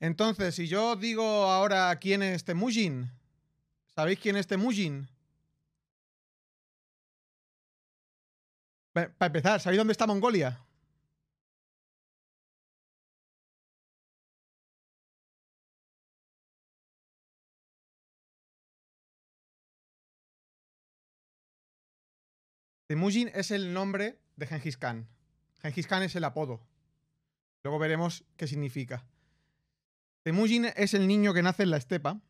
Entonces, si yo digo ahora quién es Temujin, este ¿sabéis quién es Temujin? Este Para empezar, ¿sabéis dónde está Mongolia? Temujin es el nombre de Genghis Khan. Genghis Khan es el apodo. Luego veremos qué significa. Temujin este, es el niño que nace en la estepa.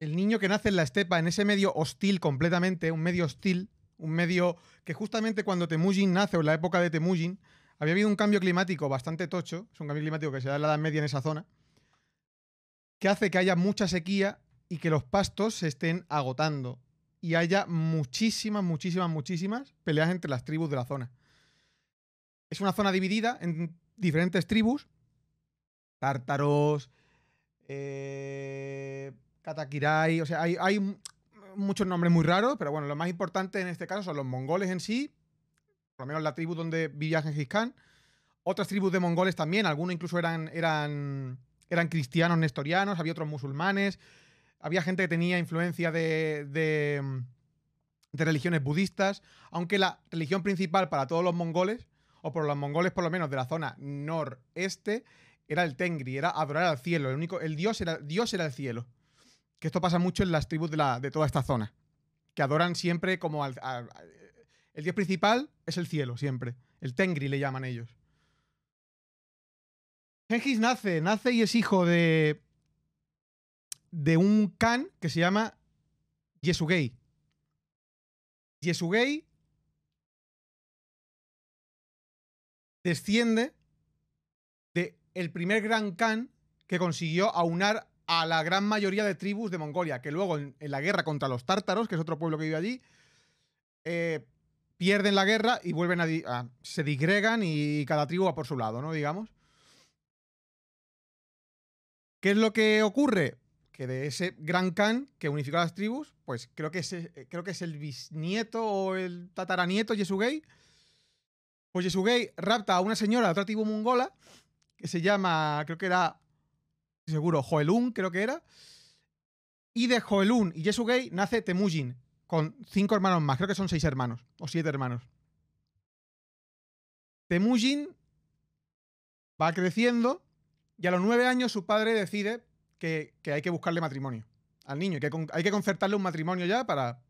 El niño que nace en la estepa, en ese medio hostil completamente, un medio hostil, un medio que justamente cuando Temujin nace o en la época de Temujin, había habido un cambio climático bastante tocho, es un cambio climático que se da en la Edad Media en esa zona, que hace que haya mucha sequía y que los pastos se estén agotando y haya muchísimas, muchísimas, muchísimas peleas entre las tribus de la zona es una zona dividida en diferentes tribus, tártaros, eh, o sea, hay, muchos nombres muy raros, pero bueno, lo más importante en este caso son los mongoles en sí, por lo menos la tribu donde vivía Genghis Khan, otras tribus de mongoles también, algunos incluso eran, eran, eran cristianos nestorianos, había otros musulmanes, había gente que tenía influencia de religiones budistas, aunque la religión principal para todos los mongoles o por los mongoles por lo menos de la zona noreste, era el Tengri, era adorar al cielo, el único, el dios era, dios era el cielo. Que esto pasa mucho en las tribus de, la, de toda esta zona, que adoran siempre como al, el dios principal es el cielo siempre, el Tengri le llaman ellos. Gengis nace, nace y es hijo de de un kan que se llama Yesugei. Yesugei desciende de el primer gran Khan que consiguió aunar a la gran mayoría de tribus de Mongolia, que luego en, la guerra contra los tártaros, que es otro pueblo que vive allí, eh, pierden la guerra y vuelven a, se digregan y cada tribu va por su lado, ¿no? Digamos. ¿Qué es lo que ocurre? Que de ese gran Khan que unificó a las tribus, pues creo que es, eh, creo que es el bisnieto o el tataranieto Yesugei, pues gay rapta a una señora de otra tribu mongola que se llama, creo que era, seguro, Joelun, creo que era. Y de Joelun y gay nace Temujin, con cinco hermanos más, creo que son seis hermanos, o siete hermanos. Temujin va creciendo y a los nueve años su padre decide que, hay que buscarle matrimonio al niño, que hay que concertarle un matrimonio ya para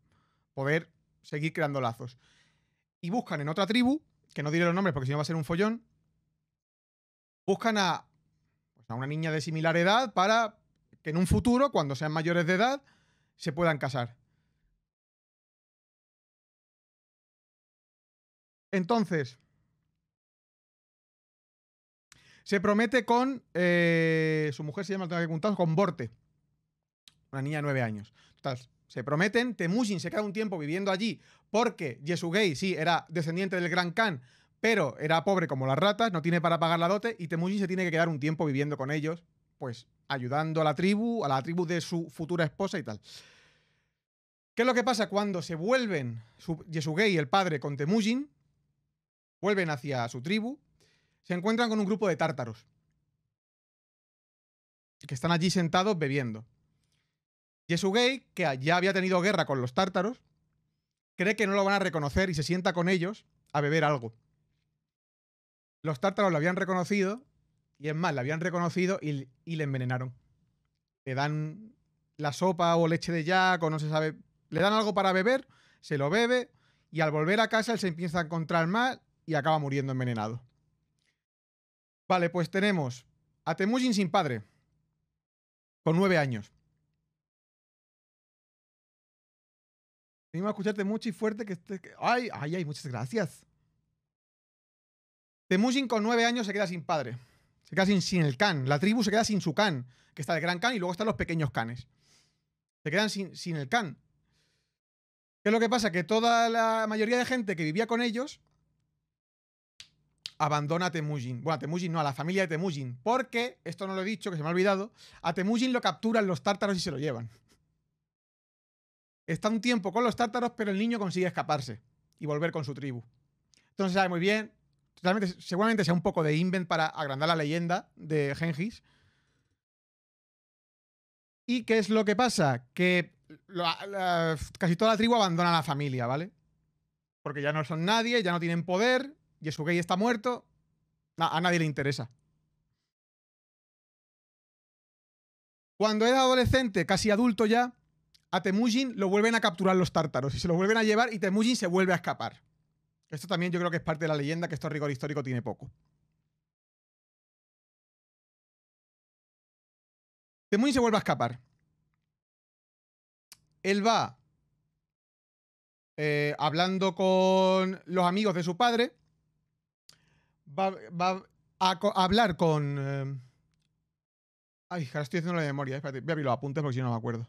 poder seguir creando lazos. Y buscan en otra tribu que no diré los nombres porque si no va a ser un follón, buscan pues, a, una niña de similar edad para que en un futuro, cuando sean mayores de edad, se puedan casar. Entonces, se promete con. Eh, su mujer se llama, tengo que contar, con Borte. Una niña de nueve años. Total se prometen. Temujin se queda un tiempo viviendo allí porque Yesugei, sí, era descendiente del Gran Khan, pero era pobre como las ratas, no tiene para pagar la dote y Temujin se tiene que quedar un tiempo viviendo con ellos, pues ayudando a la tribu, a la tribu de su futura esposa y tal. ¿Qué es lo que pasa cuando se vuelven y el padre, con Temujin? Vuelven hacia su tribu, se encuentran con un grupo de tártaros que están allí sentados bebiendo. Yesugei, que ya había tenido guerra con los tártaros, cree que no lo van a reconocer y se sienta con ellos a beber algo. Los tártaros lo habían reconocido, y es más, lo habían reconocido y, le envenenaron. Le dan la sopa o leche de yak o no se sabe. Le dan algo para beber, se lo bebe, y al volver a casa él se empieza a encontrar mal y acaba muriendo envenenado. Vale, pues tenemos a Temujin sin padre, con nueve años. Venimos a escucharte mucho y fuerte que Ay, ay, ay, muchas gracias. Temujin con nueve años se queda sin padre. Se queda sin, sin el can. La tribu se queda sin su can, que está el gran can y luego están los pequeños canes. Se quedan sin, sin el can. ¿Qué es lo que pasa? Que toda la mayoría de gente que vivía con ellos abandona a Temujin. Bueno, a Temujin no, a la familia de Temujin. Porque, esto no lo he dicho, que se me ha olvidado, a Temujin lo capturan los tártaros y se lo llevan. Está un tiempo con los tártaros, pero el niño consigue escaparse y volver con su tribu. Entonces sabe muy bien, seguramente sea un poco de invent para agrandar la leyenda de Gengis. ¿Y qué es lo que pasa? Que casi toda la tribu abandona a la familia, ¿vale? Porque ya no son nadie, ya no tienen poder, gay está muerto, a, a nadie le interesa. Cuando era adolescente, casi adulto ya, a Temujin lo vuelven a capturar los tártaros y se lo vuelven a llevar y Temujin se vuelve a escapar. Esto también yo creo que es parte de la leyenda, que esto rigor histórico tiene poco. Temujin se vuelve a escapar. Él va eh, hablando con los amigos de su padre. Va, a, hablar con... Eh, ay, ahora estoy haciendo la memoria. Eh, espérate, voy a abrir los apuntes porque si no me acuerdo.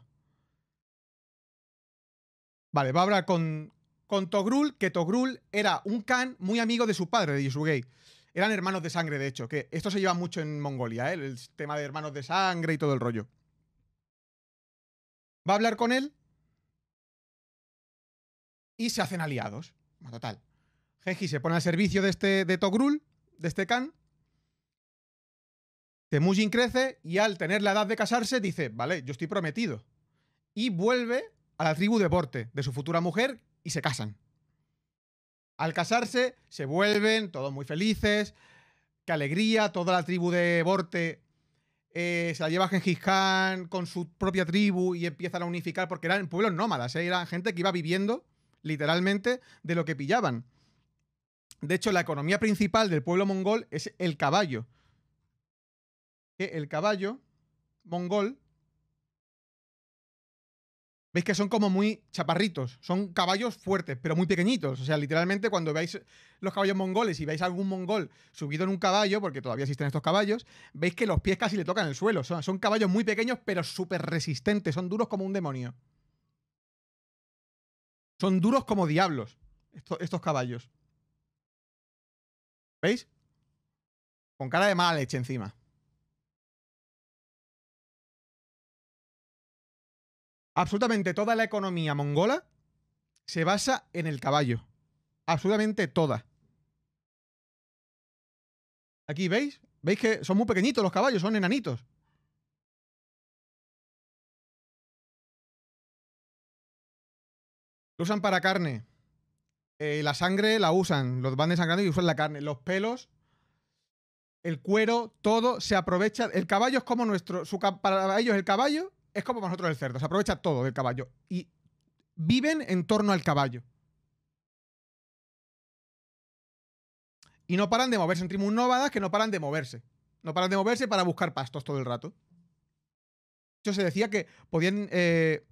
Vale, va a hablar con, con Togrul, que Togrul era un Khan muy amigo de su padre, de Yusugei. Eran hermanos de sangre, de hecho, que esto se lleva mucho en Mongolia, ¿eh? el tema de hermanos de sangre y todo el rollo. Va a hablar con él y se hacen aliados. total. Genji se pone al servicio de este de Togrul, de este Khan. Temujin crece y al tener la edad de casarse dice, vale, yo estoy prometido. Y vuelve a la tribu de Borte, de su futura mujer y se casan. Al casarse, se vuelven todos muy felices. ¡Qué alegría! Toda la tribu de Borte eh, se la lleva a Gengis Khan con su propia tribu y empiezan a unificar porque eran pueblos nómadas, eh, eran gente que iba viviendo literalmente de lo que pillaban. De hecho, la economía principal del pueblo mongol es el caballo. El caballo mongol veis que son como muy chaparritos, son caballos fuertes, pero muy pequeñitos. O sea, literalmente cuando veis los caballos mongoles y veis algún mongol subido en un caballo, porque todavía existen estos caballos, veis que los pies casi le tocan el suelo. Son, son caballos muy pequeños, pero súper resistentes, son duros como un demonio. Son duros como diablos, estos, estos caballos. ¿Veis? Con cara de mala leche encima. Absolutamente toda la economía mongola se basa en el caballo. Absolutamente toda. Aquí veis, veis que son muy pequeñitos los caballos, son enanitos. Lo usan para carne. Eh, la sangre la usan, los van sangrantes y usan la carne. Los pelos, el cuero, todo se aprovecha. El caballo es como nuestro. Su, para ellos el caballo es como nosotros el cerdo, se aprovecha todo del caballo. Y viven en torno al caballo. Y no paran de moverse en tribus nómadas que no paran de moverse. No paran de moverse para buscar pastos todo el rato. Yo se decía que podían eh,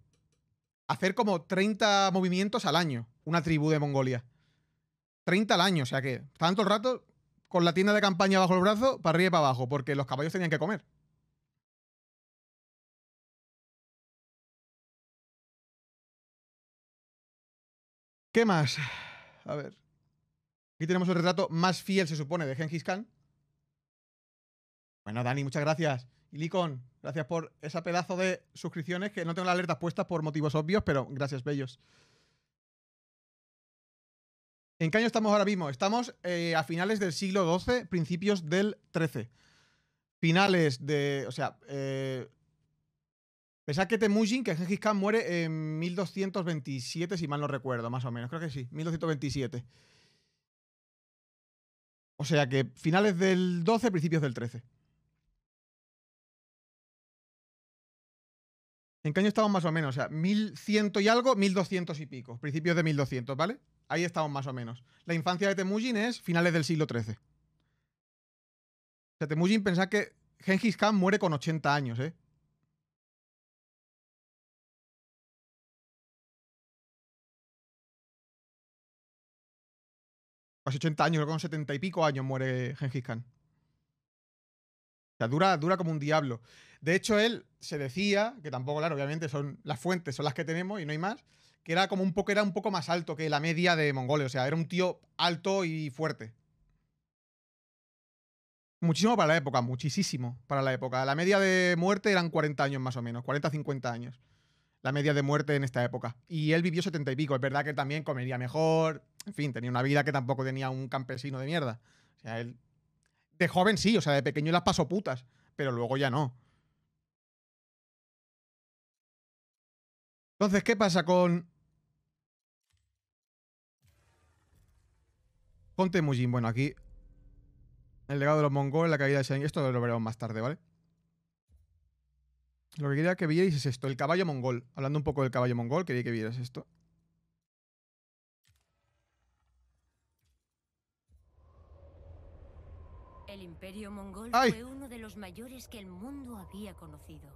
hacer como 30 movimientos al año, una tribu de Mongolia. 30 al año, o sea que estaban todo el rato con la tienda de campaña bajo el brazo, para arriba y para abajo, porque los caballos tenían que comer. ¿Qué más? A ver. Aquí tenemos el retrato más fiel, se supone, de Genghis Khan. Bueno, Dani, muchas gracias. Y Licon, gracias por ese pedazo de suscripciones que no tengo las alertas puestas por motivos obvios, pero gracias, bellos. ¿En qué año estamos ahora mismo? Estamos eh, a finales del siglo XII, principios del XIII. Finales de. O sea, eh, Pensá que Temujin, este que Genghis Khan muere en 1227, si mal no recuerdo, más o menos. Creo que sí, 1227. O sea que finales del 12, principios del 13. ¿En qué año estamos más o menos? O sea, 1100 y algo, 1200 y pico. Principios de 1200, ¿vale? Ahí estamos más o menos. La infancia de Temujin este es finales del siglo XIII. O sea, Temujin, este pensad que Gengis Khan muere con 80 años, ¿eh? 80 años, con 70 y pico años muere Genghis Khan. O sea, dura, dura como un diablo. De hecho, él se decía, que tampoco, claro, obviamente son las fuentes, son las que tenemos y no hay más, que era como un poco, era un poco más alto que la media de Mongolia. O sea, era un tío alto y fuerte. Muchísimo para la época, muchísimo para la época. La media de muerte eran 40 años más o menos, 40-50 años la media de muerte en esta época. Y él vivió setenta y pico. Es verdad que también comería mejor. En fin, tenía una vida que tampoco tenía un campesino de mierda. O sea, él. De joven sí, o sea, de pequeño las pasó putas. Pero luego ya no. Entonces, ¿qué pasa con. Ponte Temujin? Bueno, aquí. El legado de los mongoles, la caída de Shen. Esto lo veremos más tarde, ¿vale? Lo que quería que vierais es esto, el caballo mongol. Hablando un poco del caballo mongol, quería que vieras esto. El imperio mongol fue uno de los mayores que el mundo había conocido.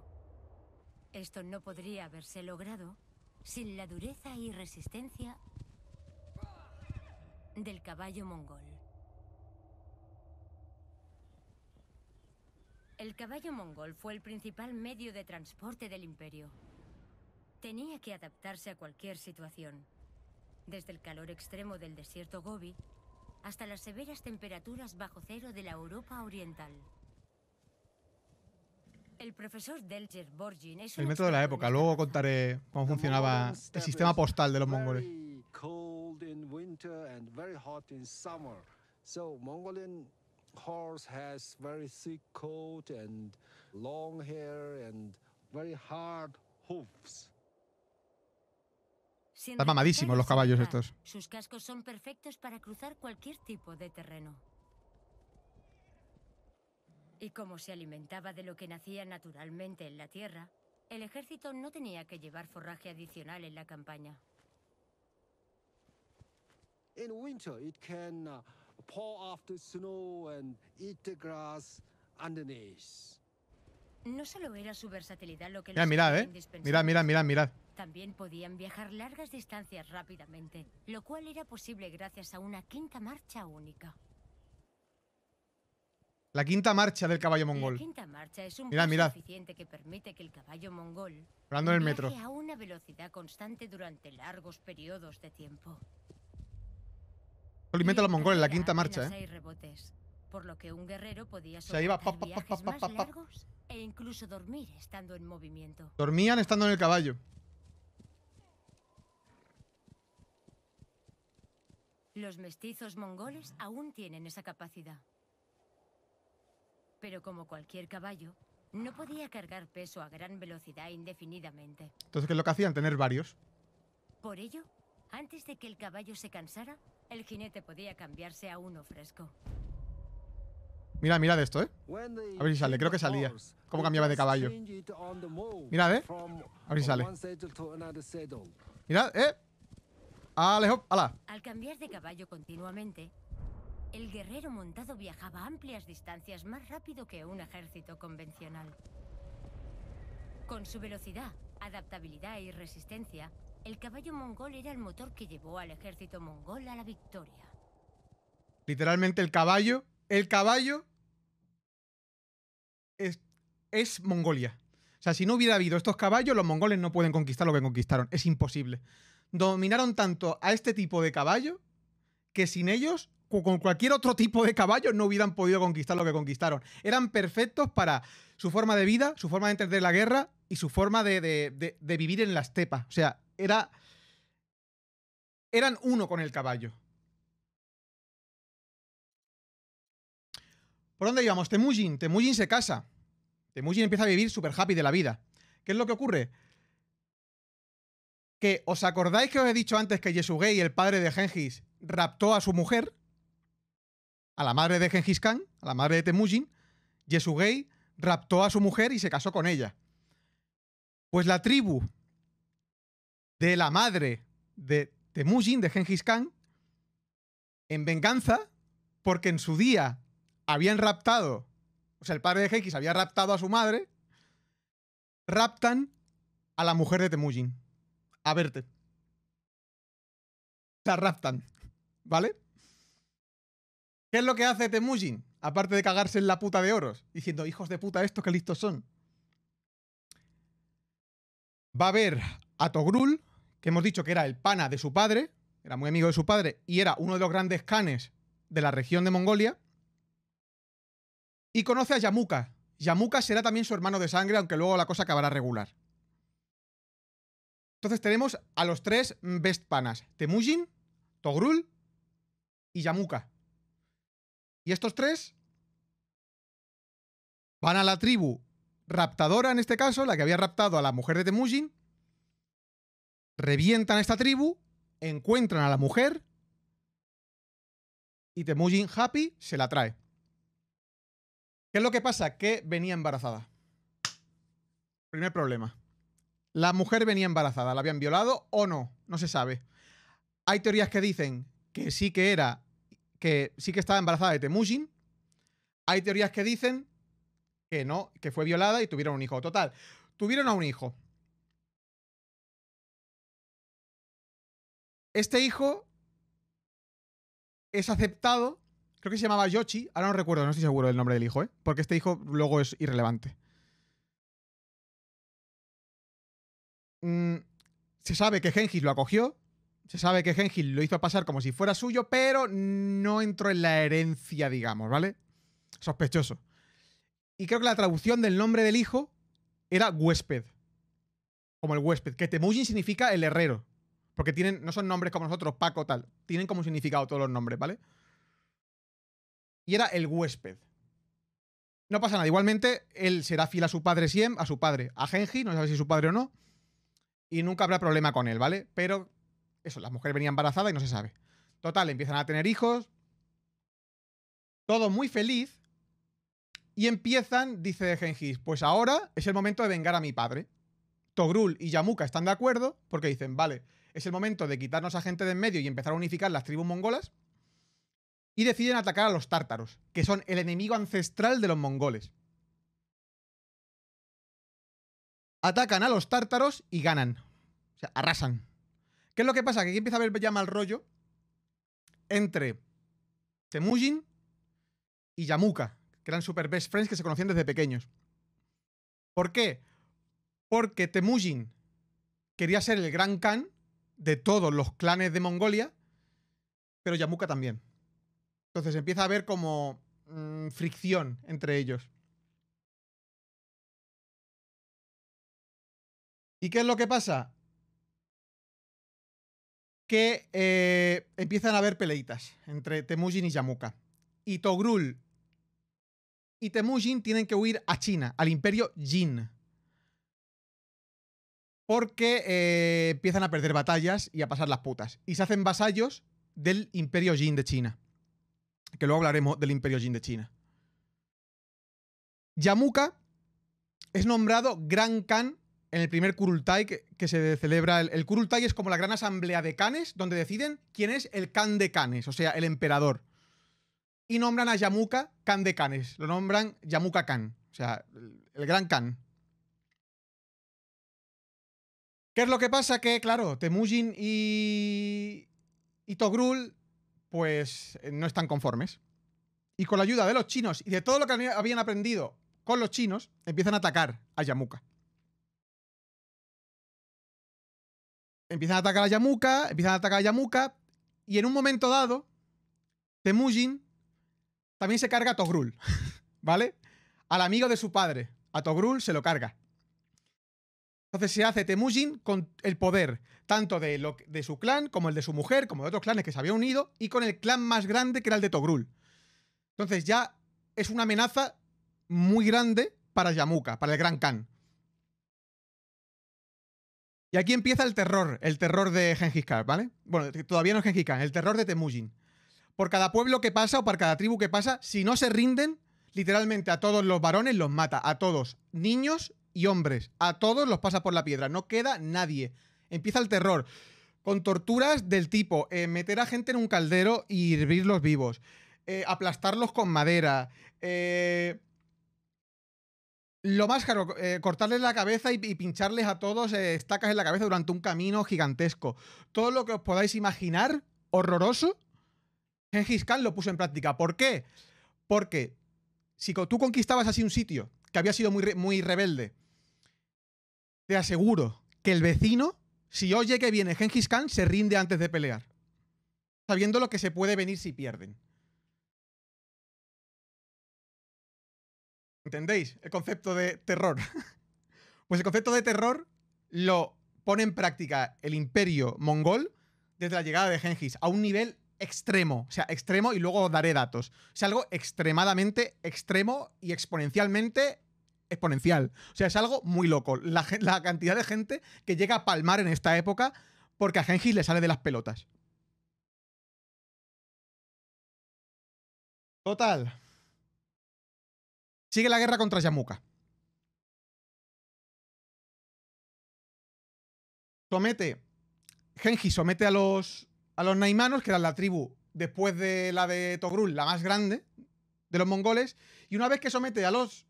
Esto no podría haberse logrado sin la dureza y resistencia del caballo mongol. El caballo mongol fue el principal medio de transporte del imperio. Tenía que adaptarse a cualquier situación, desde el calor extremo del desierto Gobi hasta las severas temperaturas bajo cero de la Europa oriental. El profesor Delger Borgin es El método de la época, luego contaré cómo funcionaba el sistema postal de los mongoles horse has very thick coat and long hair and very hard Están mamadísimos los caballos estos. Sus cascos son perfectos para cruzar cualquier tipo de terreno. Y como se alimentaba de lo que nacía naturalmente en la tierra, el ejército no tenía que llevar forraje adicional en la campaña. Uh, snow and eat the grass underneath. No solo era su versatilidad lo que ya, mirad, eh. Mira, mira, mira, También podían viajar largas distancias rápidamente, lo cual era posible gracias a una quinta marcha única. La quinta marcha del caballo mongol. La quinta marcha es un mirad, que permite que el caballo mongol Hablando en el metro. a una velocidad constante durante largos periodos de tiempo alimenta a los mongoles, la quinta marcha, ¿eh? por lo que un guerrero podía iba pa, pa, más largos e incluso dormir estando en movimiento. Dormían estando en el caballo. Los mestizos mongoles aún tienen esa capacidad. Pero como cualquier caballo, no podía cargar peso a gran velocidad indefinidamente. Entonces, ¿qué es lo que hacían? Tener varios. Por ello, antes de que el caballo se cansara, el jinete podía cambiarse a uno fresco. Mira, mirad esto, ¿eh? A ver si sale, creo que salía. Cómo cambiaba de caballo. Mira, ¿eh? A ver si sale. Mirad, ¿eh? hop! ala. Al cambiar de caballo continuamente, el guerrero montado viajaba amplias distancias más rápido que un ejército convencional. Con su velocidad, adaptabilidad y resistencia, el caballo mongol era el motor que llevó al ejército mongol a la victoria. Literalmente el caballo, el caballo es, Mongolia. O sea, si no hubiera habido estos caballos, los mongoles no pueden conquistar lo que conquistaron. Es imposible. Dominaron tanto a este tipo de caballo que sin ellos con cualquier otro tipo de caballo no hubieran podido conquistar lo que conquistaron. Eran perfectos para su forma de vida, su forma de entender la guerra y su forma de, de vivir en la estepa. O sea, era. Eran uno con el caballo. ¿Por dónde íbamos? Temujin. Temujin se casa. Temujin empieza a vivir súper happy de la vida. ¿Qué es lo que ocurre? Que os acordáis que os he dicho antes que Yesugei, el padre de Genghis, raptó a su mujer, a la madre de Genghis Khan, a la madre de Temujin. Yesugei raptó a su mujer y se casó con ella. Pues la tribu de la madre de Temujin, de Genghis Khan, en venganza porque en su día habían raptado, o sea, el padre de Genghis había raptado a su madre, raptan a la mujer de Temujin. A verte. La raptan, ¿vale? ¿Qué es lo que hace Temujin? Aparte de cagarse en la puta de oros, diciendo, hijos de puta, estos que listos son. Va a ver a Togrul, que hemos dicho que era el pana de su padre, era muy amigo de su padre y era uno de los grandes canes de la región de Mongolia. Y conoce a Yamuka. Yamuka será también su hermano de sangre, aunque luego la cosa acabará regular. Entonces tenemos a los tres best panas: Temujin, Togrul y Yamuka. Y estos tres van a la tribu raptadora, en este caso, la que había raptado a la mujer de Temujin, revientan a esta tribu, encuentran a la mujer y Temujin Happy se la trae. ¿Qué es lo que pasa? Que venía embarazada. Primer problema. La mujer venía embarazada, la habían violado o no, no se sabe. Hay teorías que dicen que sí que era, que sí que estaba embarazada de Temujin. Hay teorías que dicen que no, que fue violada y tuvieron un hijo. Total, tuvieron a un hijo. Este hijo es aceptado, creo que se llamaba Yoshi, ahora no recuerdo, no estoy seguro del nombre del hijo, ¿eh? porque este hijo luego es irrelevante. Mm, se sabe que Gengis lo acogió, se sabe que Gengis lo hizo pasar como si fuera suyo, pero no entró en la herencia, digamos, ¿vale? Sospechoso. Y creo que la traducción del nombre del hijo era huésped. Como el huésped, que Temujin significa el herrero. Porque tienen, no son nombres como nosotros, Paco, tal. Tienen como significado todos los nombres, ¿vale? Y era el huésped. No pasa nada. Igualmente, él será fiel a su padre Siem. a su padre, a Genji, no sabe si es su padre o no. Y nunca habrá problema con él, ¿vale? Pero eso, las mujeres venían embarazadas y no se sabe. Total, empiezan a tener hijos. Todo muy feliz. Y empiezan, dice Genji, pues ahora es el momento de vengar a mi padre. Togrul y Yamuka están de acuerdo porque dicen, vale, es el momento de quitarnos a gente de en medio y empezar a unificar las tribus mongolas. Y deciden atacar a los tártaros, que son el enemigo ancestral de los mongoles. Atacan a los tártaros y ganan. O sea, arrasan. ¿Qué es lo que pasa? Que aquí empieza a haber ya mal rollo entre Temujin y Yamuka, que eran super best friends que se conocían desde pequeños. ¿Por qué? Porque Temujin quería ser el gran Khan de todos los clanes de Mongolia, pero Yamuka también. Entonces empieza a haber como mm, fricción entre ellos. ¿Y qué es lo que pasa? Que eh, empiezan a haber peleitas entre Temujin y Yamuka. Y Togrul y Temujin tienen que huir a China, al imperio Jin porque eh, empiezan a perder batallas y a pasar las putas. Y se hacen vasallos del Imperio Jin de China. Que luego hablaremos del Imperio Jin de China. Yamuka es nombrado Gran Kan en el primer Kurultai que, se celebra. El, Kurultai es como la gran asamblea de canes donde deciden quién es el Khan de canes, o sea, el emperador. Y nombran a Yamuka Kan de canes. Lo nombran Yamuka Kan, o sea, el, Gran Khan. ¿Qué es lo que pasa? Que, claro, Temujin y, y Togrul, pues eh, no están conformes. Y con la ayuda de los chinos y de todo lo que habían aprendido con los chinos, empiezan a atacar a Yamuka. Empiezan a atacar a Yamuka, empiezan a atacar a Yamuka, y en un momento dado, Temujin también se carga a Togrul, ¿vale? Al amigo de su padre, a Togrul se lo carga. Entonces se hace Temujin con el poder tanto de, lo, de su clan como el de su mujer, como de otros clanes que se había unido, y con el clan más grande que era el de Togrul. Entonces ya es una amenaza muy grande para Yamuka, para el Gran Khan. Y aquí empieza el terror, el terror de Genghis Khan, ¿vale? Bueno, todavía no es Genghis Khan, el terror de Temujin. Por cada pueblo que pasa o por cada tribu que pasa, si no se rinden, literalmente a todos los varones los mata, a todos, niños y hombres. A todos los pasa por la piedra, no queda nadie. Empieza el terror. Con torturas del tipo eh, meter a gente en un caldero y hervirlos vivos. Eh, aplastarlos con madera. Eh, lo más caro, cortarles la cabeza y, pincharles a todos estacas en la cabeza durante un camino gigantesco. Todo lo que os podáis imaginar, horroroso, Gengis Khan lo puso en práctica. ¿Por qué? Porque si tú conquistabas así un sitio que había sido muy, muy rebelde te aseguro que el vecino, si oye que viene Genghis Khan, se rinde antes de pelear. Sabiendo lo que se puede venir si pierden. ¿Entendéis? El concepto de terror. pues el concepto de terror lo pone en práctica el imperio mongol desde la llegada de Genghis a un nivel extremo, o sea, extremo y luego daré datos. O sea, algo extremadamente extremo y exponencialmente exponencial. O sea, es algo muy loco. La, cantidad de gente que llega a palmar en esta época porque a Gengis le sale de las pelotas. Total. Sigue la guerra contra Yamuka. Somete. Gengis somete a los, a los naimanos, que eran la tribu después de la de Togrul, la más grande de los mongoles. Y una vez que somete a los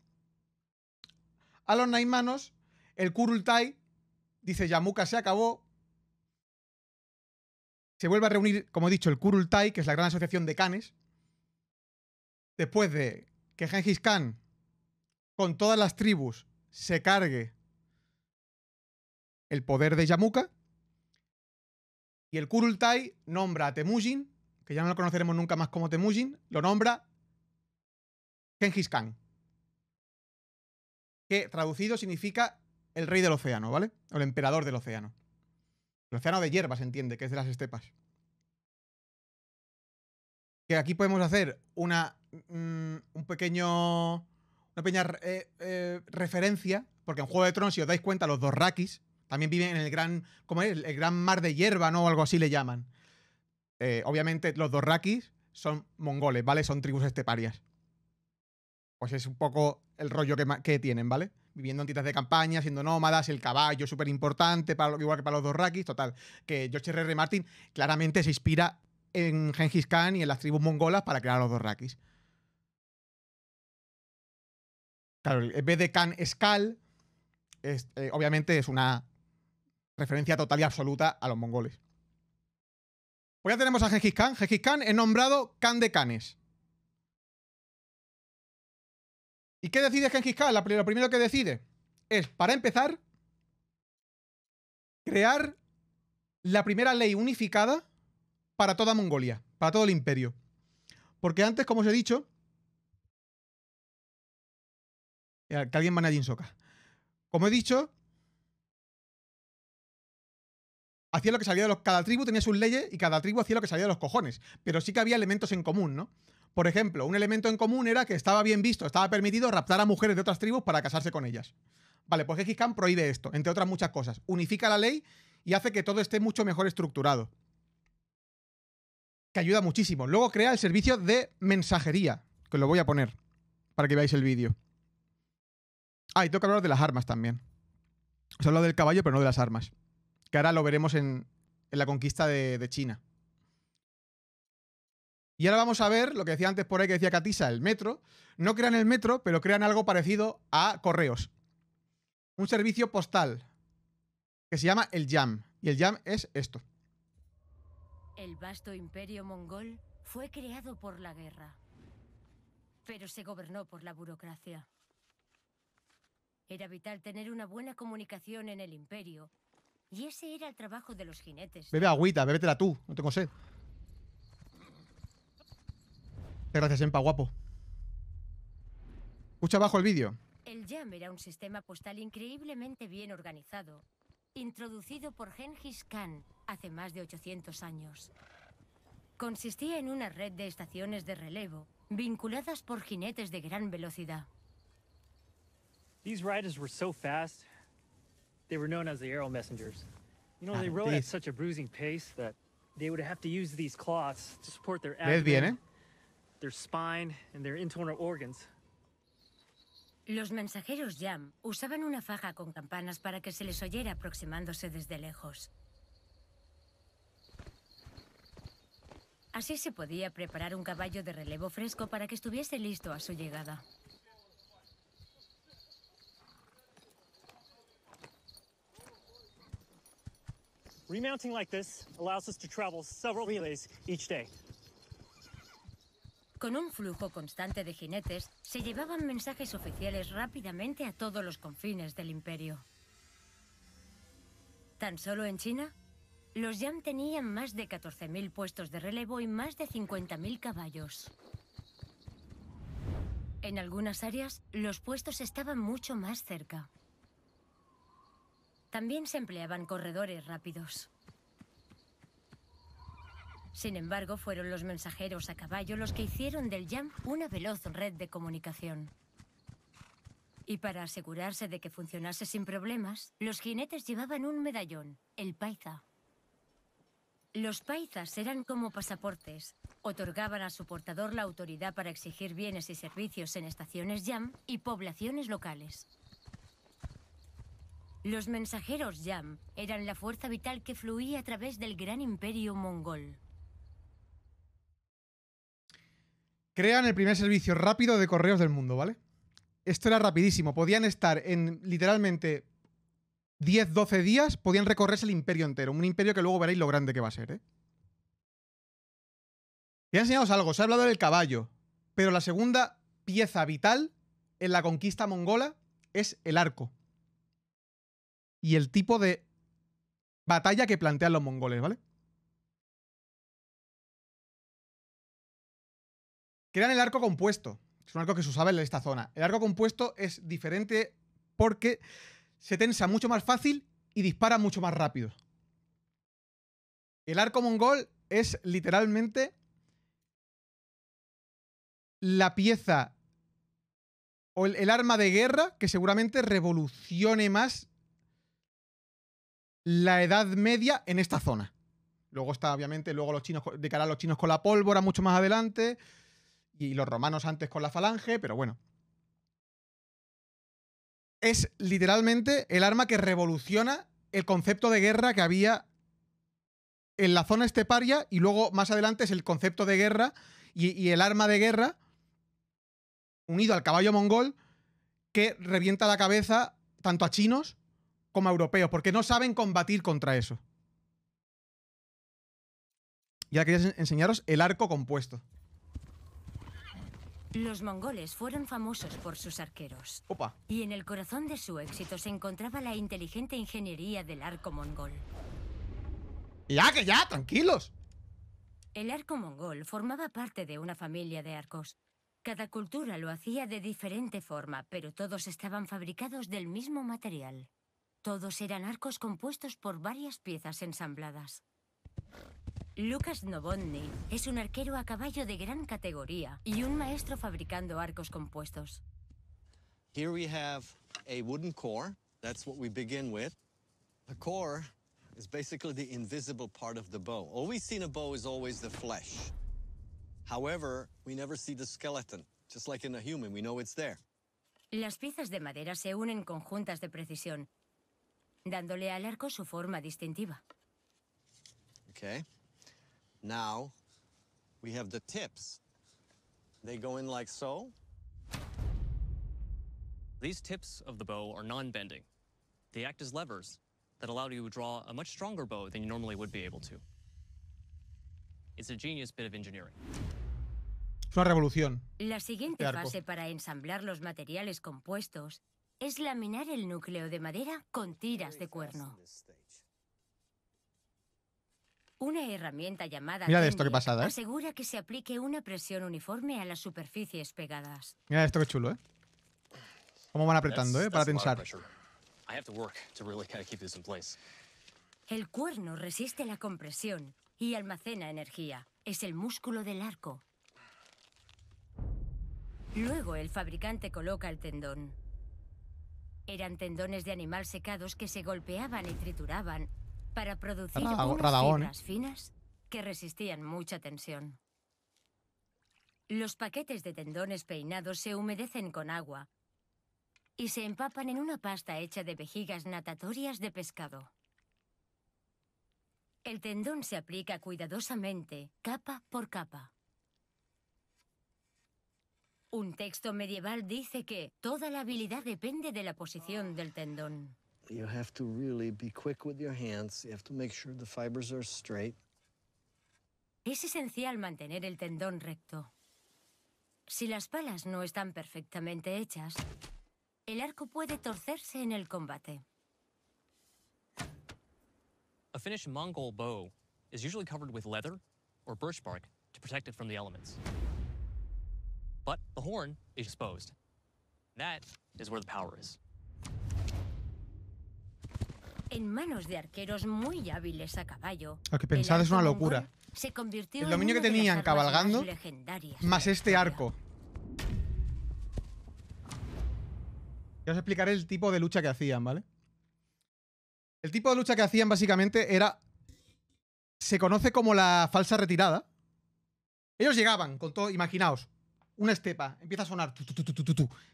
a los naimanos, el Kurultai dice Yamuka se acabó. Se vuelve a reunir, como he dicho, el Kurultai, que es la gran asociación de canes. Después de que Genghis Khan, con todas las tribus, se cargue el poder de Yamuka. Y el Kurultai nombra a Temujin, que ya no lo conoceremos nunca más como Temujin, lo nombra Genghis Khan traducido significa el rey del océano, ¿vale? O el emperador del océano. El océano de hierbas, entiende, que es de las estepas. Que aquí podemos hacer una. Mm, un pequeño. Una pequeña eh, eh, referencia, porque en Juego de Tronos, si os dais cuenta, los dos también viven en el gran. ¿Cómo es? El gran mar de hierba, ¿no? O algo así le llaman. Eh, obviamente, los dos son mongoles, ¿vale? Son tribus esteparias. Pues es un poco el rollo que, tienen, ¿vale? Viviendo en tiendas de campaña, siendo nómadas, el caballo súper importante, igual que para los dos rakis, total. Que George R.R. Martin claramente se inspira en Genghis Khan y en las tribus mongolas para crear a los dos rakis. Claro, en vez de Khan Skal, eh, obviamente es una referencia total y absoluta a los mongoles. Pues ya tenemos a Genghis Khan. Genghis Khan es nombrado Khan de Canes. ¿Y qué decide Gengis Khan? Lo primero que decide es, para empezar, crear la primera ley unificada para toda Mongolia, para todo el imperio. Porque antes, como os he dicho, eh, que alguien mane a Como he dicho, hacía lo que salía de los... Cada tribu tenía sus leyes y cada tribu hacía lo que salía de los cojones. Pero sí que había elementos en común, ¿no? Por ejemplo, un elemento en común era que estaba bien visto, estaba permitido raptar a mujeres de otras tribus para casarse con ellas. Vale, pues Khan prohíbe esto, entre otras muchas cosas. Unifica la ley y hace que todo esté mucho mejor estructurado. Que ayuda muchísimo. Luego crea el servicio de mensajería, que lo voy a poner para que veáis el vídeo. Ah, y tengo que hablar de las armas también. Solo del caballo, pero no de las armas. Que ahora lo veremos en, la conquista de China. Y ahora vamos a ver lo que decía antes por ahí, que decía Katisa el metro. No crean el metro, pero crean algo parecido a correos. Un servicio postal que se llama el Jam. Y el Jam es esto. El vasto imperio mongol fue creado por la guerra, pero se gobernó por la burocracia. Era vital tener una buena comunicación en el imperio, y ese era el trabajo de los jinetes. Bebe agüita, bébetela tú, no te sed. Gracias, Empa, guapo. Escucha abajo el vídeo. El Jam era un sistema postal increíblemente bien organizado, introducido por Genghis Khan hace más de 800 años. Consistía en una red de estaciones de relevo vinculadas por jinetes de gran velocidad. These riders were so fast, they were known as the arrow messengers. You know, they rode at such a bruising pace that they would have to use these cloths to support their abdomen bien, eh? their spine and their internal organs. Los mensajeros Yam usaban una faja con campanas para que se les oyera aproximándose desde lejos. Así se podía preparar un caballo de relevo fresco para que estuviese listo a su llegada. Remounting like this allows us to travel several relays each day. Con un flujo constante de jinetes, se llevaban mensajes oficiales rápidamente a todos los confines del imperio. Tan solo en China, los Yam tenían más de 14.000 puestos de relevo y más de 50.000 caballos. En algunas áreas, los puestos estaban mucho más cerca. También se empleaban corredores rápidos. Sin embargo, fueron los mensajeros a caballo los que hicieron del Jam una veloz red de comunicación. Y para asegurarse de que funcionase sin problemas, los jinetes llevaban un medallón, el Paiza. Los paizas eran como pasaportes. Otorgaban a su portador la autoridad para exigir bienes y servicios en estaciones Jam y poblaciones locales. Los mensajeros YAM eran la fuerza vital que fluía a través del gran imperio mongol. Crean el primer servicio rápido de correos del mundo, ¿vale? Esto era rapidísimo. Podían estar en literalmente 10, 12 días, podían recorrerse el imperio entero. Un imperio que luego veréis lo grande que va a ser, ¿eh? Y enseñaros algo, se ha hablado del caballo, pero la segunda pieza vital en la conquista mongola es el arco. Y el tipo de batalla que plantean los mongoles, ¿vale? Crean el arco compuesto. Es un arco que se usaba en esta zona. El arco compuesto es diferente porque se tensa mucho más fácil y dispara mucho más rápido. El arco mongol es literalmente la pieza o el, arma de guerra que seguramente revolucione más la Edad Media en esta zona. Luego está, obviamente, luego los chinos, de cara a los chinos con la pólvora mucho más adelante y los romanos antes con la falange, pero bueno. Es literalmente el arma que revoluciona el concepto de guerra que había en la zona esteparia y luego más adelante es el concepto de guerra y, el arma de guerra unido al caballo mongol que revienta la cabeza tanto a chinos como a europeos, porque no saben combatir contra eso. Ya quería enseñaros el arco compuesto. Los mongoles fueron famosos por sus arqueros. Y en el corazón de su éxito se encontraba la inteligente ingeniería del arco mongol. Ya, que ya, tranquilos. El arco mongol formaba parte de una familia de arcos. Cada cultura lo hacía de diferente forma, pero todos estaban fabricados del mismo material. Todos eran arcos compuestos por varias piezas ensambladas. Lucas Novotny es un arquero a caballo de gran categoría y un maestro fabricando arcos compuestos. Here we have a wooden core. That's what we begin with. The core is basically the invisible part of the bow. All we see in a bow is always the flesh. However, we never see the skeleton. Just like in a human, we know it's there. Las piezas de madera se unen con juntas de precisión, dándole al arco su forma distintiva. Okay. Now we have the tips. They go in like so. These tips of the bow are non-bending. They act as levers that allow you to draw a much stronger bow than you normally would be able to. It's a genius bit of engineering. Es una revolución. La siguiente fase para ensamblar los materiales compuestos es laminar el núcleo de madera con tiras de cuerno. Una herramienta llamada Mira esto pasada, ¿eh? asegura que se aplique una presión uniforme a las superficies pegadas. Mira esto qué chulo, ¿eh? Cómo van apretando, ¿eh? Para pensar. El cuerno resiste la compresión y almacena energía. Es el músculo del arco. Luego el fabricante coloca el tendón. Eran tendones de animal secados que se golpeaban y trituraban para producir finas que resistían mucha tensión. Los paquetes de tendones peinados se humedecen con agua y se empapan en una pasta hecha de vejigas natatorias de pescado. El tendón se aplica cuidadosamente, capa por capa. Un texto medieval dice que toda la habilidad depende de la posición del tendón. You have to really be quick with your hands. You have to make sure the fibers are straight. Es esencial mantener el tendón recto. Si las palas no están perfectamente hechas, el arco puede torcerse en el combate. A finished Mongol bow is usually covered with leather or birch bark to protect it from the elements. But the horn is exposed. That is where the power is. en manos de arqueros muy hábiles a caballo. Lo ah, que pensad es una locura. el dominio que tenían cabalgando más este arco. Ya os explicaré el tipo de lucha que hacían, ¿vale? El tipo de lucha que hacían básicamente era... Se conoce como la falsa retirada. Ellos llegaban con todo... Imaginaos, una estepa, empieza a sonar,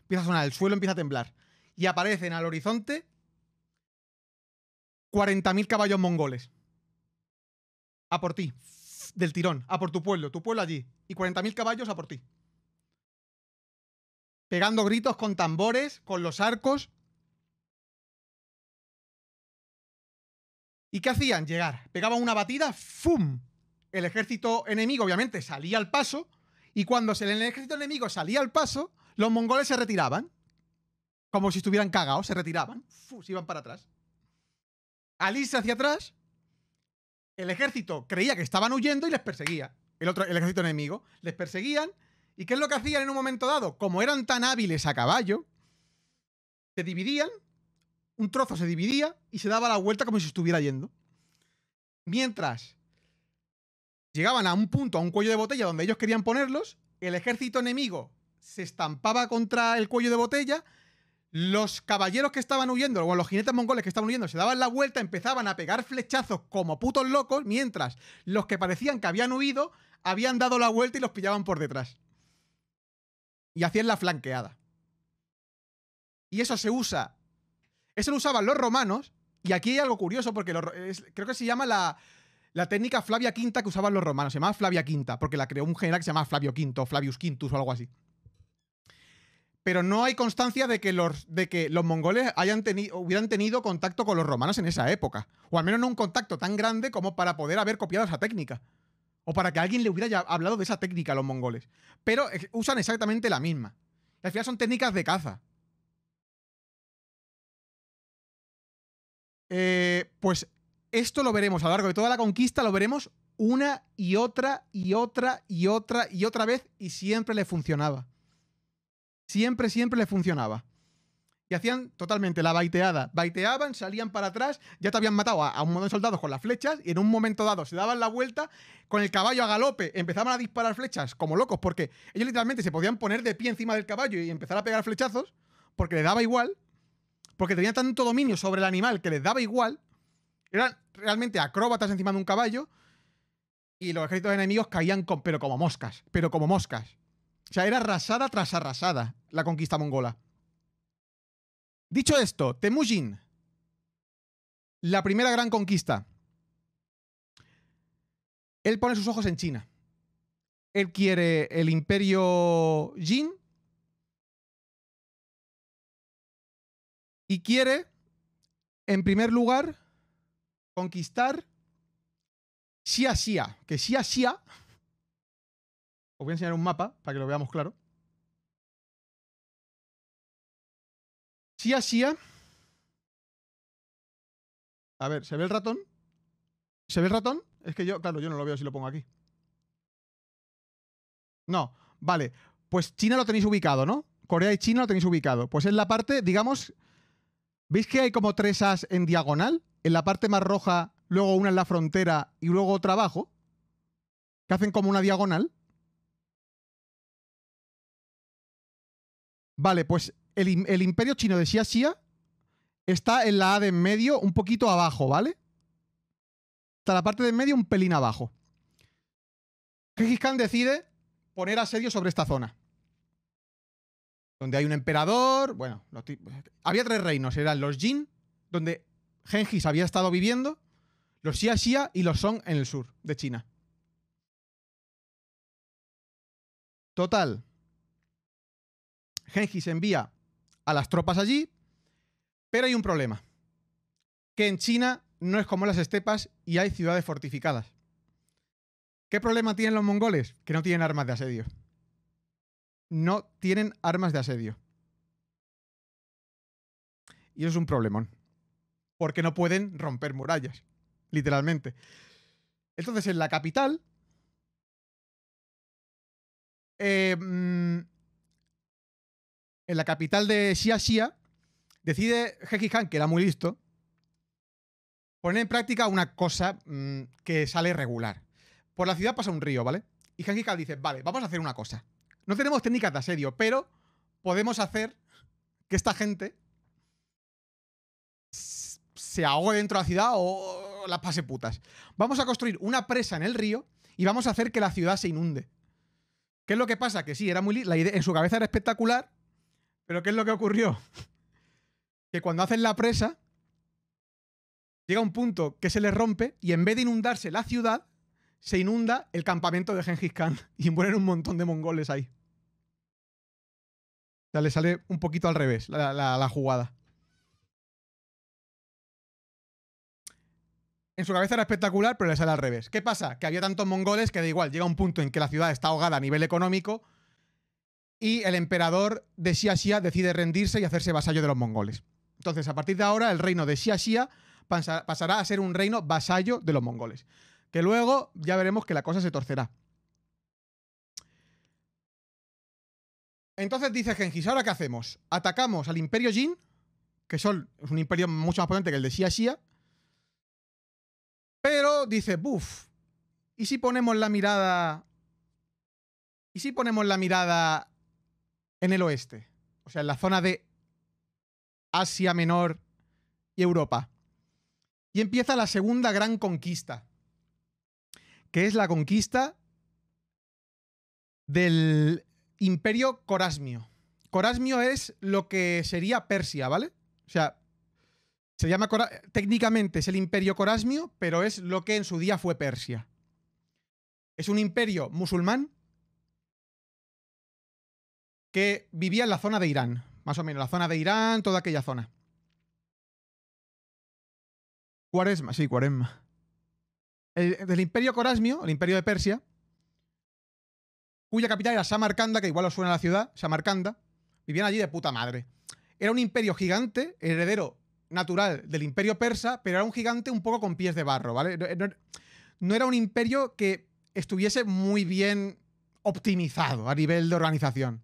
empieza a sonar, el suelo empieza a temblar. Y aparecen al horizonte 40.000 caballos mongoles. A por ti. Del tirón. A por tu pueblo. Tu pueblo allí. Y 40.000 caballos a por ti. Pegando gritos con tambores, con los arcos. ¿Y qué hacían? Llegar. Pegaban una batida. ¡Fum! El ejército enemigo, obviamente, salía al paso. Y cuando el ejército enemigo salía al paso, los mongoles se retiraban. Como si estuvieran cagados, se retiraban. ¡Fum! Se iban para atrás al irse hacia atrás, el ejército creía que estaban huyendo y les perseguía. El, otro, el ejército enemigo. Les perseguían. ¿Y qué es lo que hacían en un momento dado? Como eran tan hábiles a caballo, se dividían, un trozo se dividía y se daba la vuelta como si estuviera yendo. Mientras llegaban a un punto, a un cuello de botella donde ellos querían ponerlos, el ejército enemigo se estampaba contra el cuello de botella, los caballeros que estaban huyendo, o los jinetes mongoles que estaban huyendo, se daban la vuelta, empezaban a pegar flechazos como putos locos, mientras los que parecían que habían huido habían dado la vuelta y los pillaban por detrás. Y hacían la flanqueada. Y eso se usa. Eso lo usaban los romanos. Y aquí hay algo curioso, porque creo que se llama la, la técnica Flavia Quinta que usaban los romanos. Se llamaba Flavia Quinta, porque la creó un general que se llamaba Flavio Quinto, Flavius Quintus o algo así pero no hay constancia de que los, de que los mongoles hayan hubieran tenido contacto con los romanos en esa época. O al menos no un contacto tan grande como para poder haber copiado esa técnica. O para que alguien le hubiera hablado de esa técnica a los mongoles. Pero eh, usan exactamente la misma. Y al final son técnicas de caza. Eh, pues esto lo veremos a lo largo de toda la conquista, lo veremos una y otra y otra y otra y otra vez y siempre le funcionaba siempre, siempre les funcionaba. Y hacían totalmente la baiteada. Baiteaban, salían para atrás, ya te habían matado a, un montón de soldados con las flechas y en un momento dado se daban la vuelta con el caballo a galope, empezaban a disparar flechas como locos porque ellos literalmente se podían poner de pie encima del caballo y empezar a pegar flechazos porque les daba igual, porque tenían tanto dominio sobre el animal que les daba igual. Eran realmente acróbatas encima de un caballo y los ejércitos enemigos caían pero como moscas, pero como moscas. O sea, era arrasada tras arrasada la conquista mongola. Dicho esto, Temujin, la primera gran conquista. Él pone sus ojos en China. Él quiere el imperio Jin y quiere, en primer lugar, conquistar Xia Xia, que Xia Xia os voy a enseñar un mapa para que lo veamos claro. Sia Sia. A ver, ¿se ve el ratón? ¿Se ve el ratón? Es que yo, claro, yo no lo veo si lo pongo aquí. No, vale. Pues China lo tenéis ubicado, ¿no? Corea y China lo tenéis ubicado. Pues en la parte, digamos, ¿veis que hay como tres as en diagonal? En la parte más roja, luego una en la frontera y luego otra abajo. Que hacen como una diagonal. Vale, pues el, imperio chino de Xiaxia está en la A de en medio, un poquito abajo, ¿vale? Está la parte de en medio, un pelín abajo. Khan decide poner asedio sobre esta zona. Donde hay un emperador, bueno, había tres reinos, eran los Jin, donde Genghis había estado viviendo, los Xiaxia y los Song en el sur de China. Total, se envía a las tropas allí, pero hay un problema, que en China no es como las estepas y hay ciudades fortificadas. ¿Qué problema tienen los mongoles? Que no tienen armas de asedio. No tienen armas de asedio. Y eso es un problemón. Porque no pueden romper murallas, literalmente. Entonces, en la capital, eh, mm, en la capital de Xia decide Heji Khan, que era muy listo, poner en práctica una cosa mm, que sale regular. Por la ciudad pasa un río, ¿vale? Y Heki dice, vale, vamos a hacer una cosa. No tenemos técnicas de asedio, pero podemos hacer que esta gente se ahogue dentro de la ciudad o las pase putas. Vamos a construir una presa en el río y vamos a hacer que la ciudad se inunde. ¿Qué es lo que pasa? Que sí, era muy en su cabeza era espectacular, pero ¿qué es lo que ocurrió? que cuando hacen la presa, llega un punto que se les rompe y en vez de inundarse la ciudad, se inunda el campamento de Genghis Khan y mueren un montón de mongoles ahí. O sea, le sale un poquito al revés la, la jugada. En su cabeza era espectacular, pero le sale al revés. ¿Qué pasa? Que había tantos mongoles que da igual, llega un punto en que la ciudad está ahogada a nivel económico, y el emperador de Xia decide rendirse y hacerse vasallo de los mongoles. Entonces, a partir de ahora, el reino de Xia pasará a ser un reino vasallo de los mongoles. Que luego ya veremos que la cosa se torcerá. Entonces dice Gengis, ¿ahora qué hacemos? Atacamos al imperio Jin, que son, es un imperio mucho más potente que el de Xia Pero dice, buf, ¿y si ponemos la mirada... ¿Y si ponemos la mirada en el oeste, o sea, en la zona de Asia Menor y Europa. Y empieza la segunda gran conquista, que es la conquista del imperio Corasmio. Corasmio es lo que sería Persia, ¿vale? O sea, se llama técnicamente es el imperio Corasmio, pero es lo que en su día fue Persia. Es un imperio musulmán que vivía en la zona de Irán, más o menos, la zona de Irán, toda aquella zona. Cuaresma, sí, Cuaresma. del imperio Corasmio, el imperio de Persia, cuya capital era Samarcanda, que igual os suena la ciudad, Samarcanda, vivían allí de puta madre. Era un imperio gigante, heredero natural del imperio persa, pero era un gigante un poco con pies de barro, ¿vale? no era un imperio que estuviese muy bien optimizado a nivel de organización.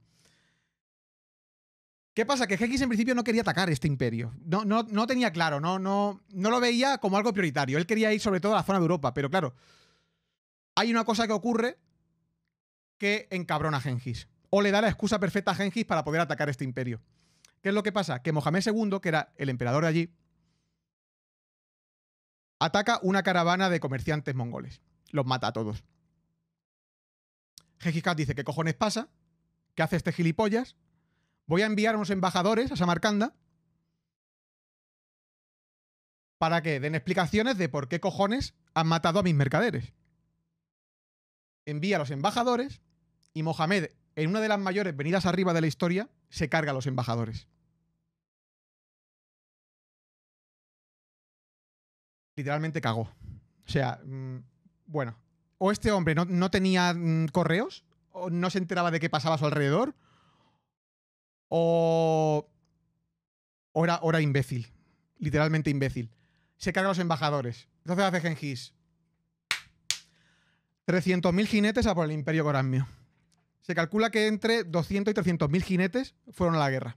¿Qué pasa? Que Gengis en principio no quería atacar este imperio. No, no, no tenía claro, no, no, no lo veía como algo prioritario. Él quería ir sobre todo a la zona de Europa, pero claro, hay una cosa que ocurre que encabrona a Gengis. O le da la excusa perfecta a Gengis para poder atacar este imperio. ¿Qué es lo que pasa? Que Mohamed II, que era el emperador de allí, ataca una caravana de comerciantes mongoles. Los mata a todos. Gengis Khan dice, ¿qué cojones pasa? ¿Qué hace este gilipollas? Voy a enviar a unos embajadores a Samarcanda para que den explicaciones de por qué cojones han matado a mis mercaderes. Envía a los embajadores y Mohamed, en una de las mayores venidas arriba de la historia, se carga a los embajadores. Literalmente cagó. O sea, mm, bueno, o este hombre no, tenía mm, correos, o no se enteraba de qué pasaba a su alrededor, o. era imbécil. Literalmente imbécil. Se carga a los embajadores. Entonces hace Gengis. 300.000 jinetes a por el Imperio Corasmio. Se calcula que entre 200 y 300.000 jinetes fueron a la guerra.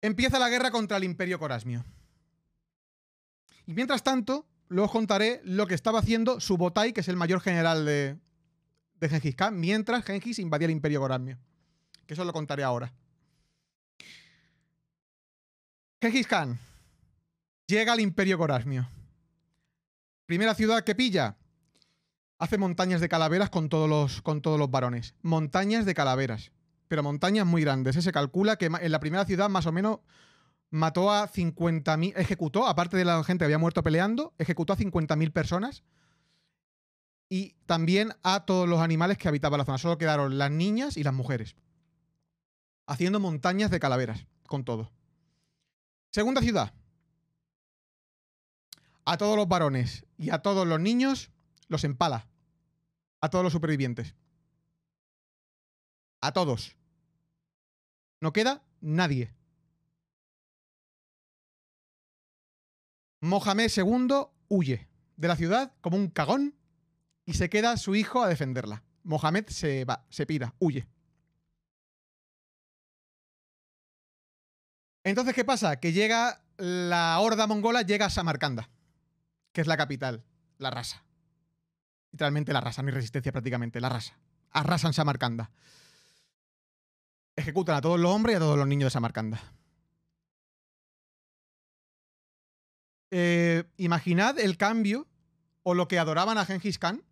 Empieza la guerra contra el Imperio Corasmio. Y mientras tanto, luego os contaré lo que estaba haciendo Subotai, que es el mayor general de, de Gengis Khan mientras Gengis invadía el imperio Gorazmio. Que eso lo contaré ahora. Gengis Khan llega al imperio Gorazmio. Primera ciudad que pilla. Hace montañas de calaveras con todos los, con todos los varones. Montañas de calaveras. Pero montañas muy grandes. Eh, se calcula que en la primera ciudad más o menos mató a 50.000, ejecutó, aparte de la gente que había muerto peleando, ejecutó a 50.000 personas y también a todos los animales que habitaban la zona. Solo quedaron las niñas y las mujeres, haciendo montañas de calaveras, con todo. Segunda ciudad. A todos los varones y a todos los niños los empala. A todos los supervivientes. A todos. No queda nadie. Mohamed II huye de la ciudad como un cagón y se queda su hijo a defenderla. Mohamed se va, se pira, huye. Entonces, ¿qué pasa? Que llega la horda mongola, llega a Samarcanda, que es la capital, la raza. Literalmente la raza, no hay resistencia prácticamente, la raza. Arrasan Samarcanda. Ejecutan a todos los hombres y a todos los niños de Samarcanda. Eh, imaginad el cambio o lo que adoraban a Genghis Khan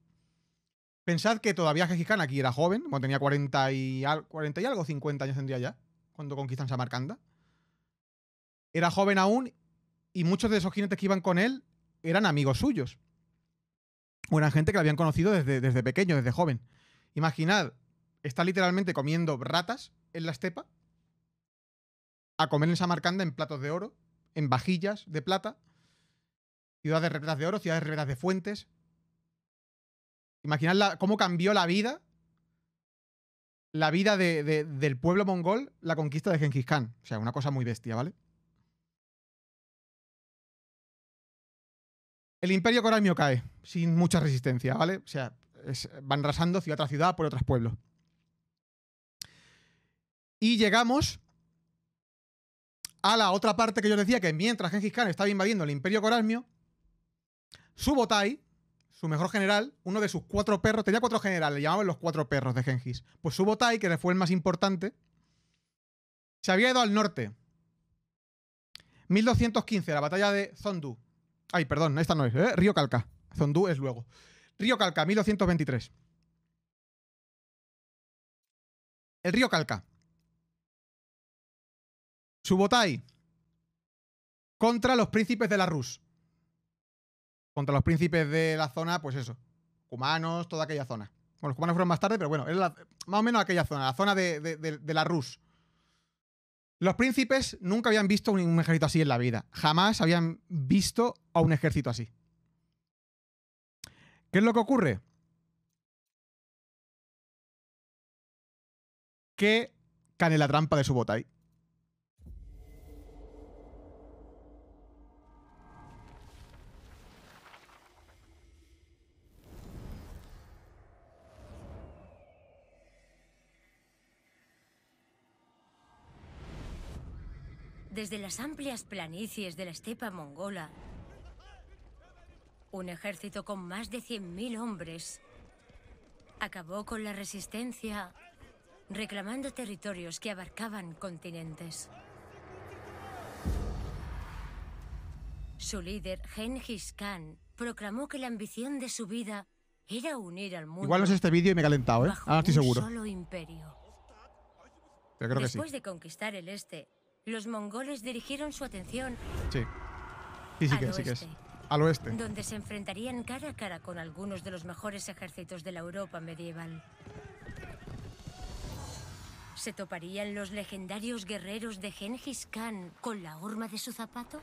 Pensad que todavía Gengis aquí era joven, como tenía 40 y, y algo, 50 años tendría ya, cuando conquistan Samarcanda. Era joven aún y muchos de esos jinetes que iban con él eran amigos suyos. O eran gente que lo habían conocido desde, desde pequeño, desde joven. Imaginad, está literalmente comiendo ratas en la estepa, a comer en Samarcanda en platos de oro, en vajillas de plata, ciudades repletas de oro, ciudades repletas de fuentes, Imaginad cómo cambió la vida, la vida del pueblo mongol, la conquista de Genghis Khan. O sea, una cosa muy bestia, ¿vale? El imperio coralmio cae, sin mucha resistencia, ¿vale? O sea, van rasando ciudad tras ciudad por otros pueblos. Y llegamos a la otra parte que yo decía, que mientras Genghis Khan estaba invadiendo el imperio coralmio, Subotai, su mejor general, uno de sus cuatro perros, tenía cuatro generales, llamaban los cuatro perros de Gengis. Pues su Botai, que fue el más importante, se había ido al norte. 1215, la batalla de Zondú. Ay, perdón, esta no es, ¿eh? Río Calca. Zondú es luego. Río Calca, 1223. El río Calca. Subotai. Contra los príncipes de la Rus contra los príncipes de la zona, pues eso, cumanos, toda aquella zona. Bueno, los cumanos fueron más tarde, pero bueno, era más o menos aquella zona, la zona de, la Rus. Los príncipes nunca habían visto un, ejército así en la vida. Jamás habían visto a un ejército así. ¿Qué es lo que ocurre? Que cae en la trampa de su Subotai. Desde las amplias planicies de la estepa mongola, un ejército con más de 100.000 hombres acabó con la resistencia reclamando territorios que abarcaban continentes. Su líder, Genghis Khan, proclamó que la ambición de su vida era unir al mundo. Igual es este vídeo y me he calentado, ¿eh? Ahora estoy seguro. Solo imperio. creo Después que sí. de conquistar el este, los mongoles dirigieron su atención Al oeste. Donde se enfrentarían cara a cara con algunos de los mejores ejércitos de la Europa medieval. ¿Se toparían los legendarios guerreros de Genghis Khan con la urma de su zapato?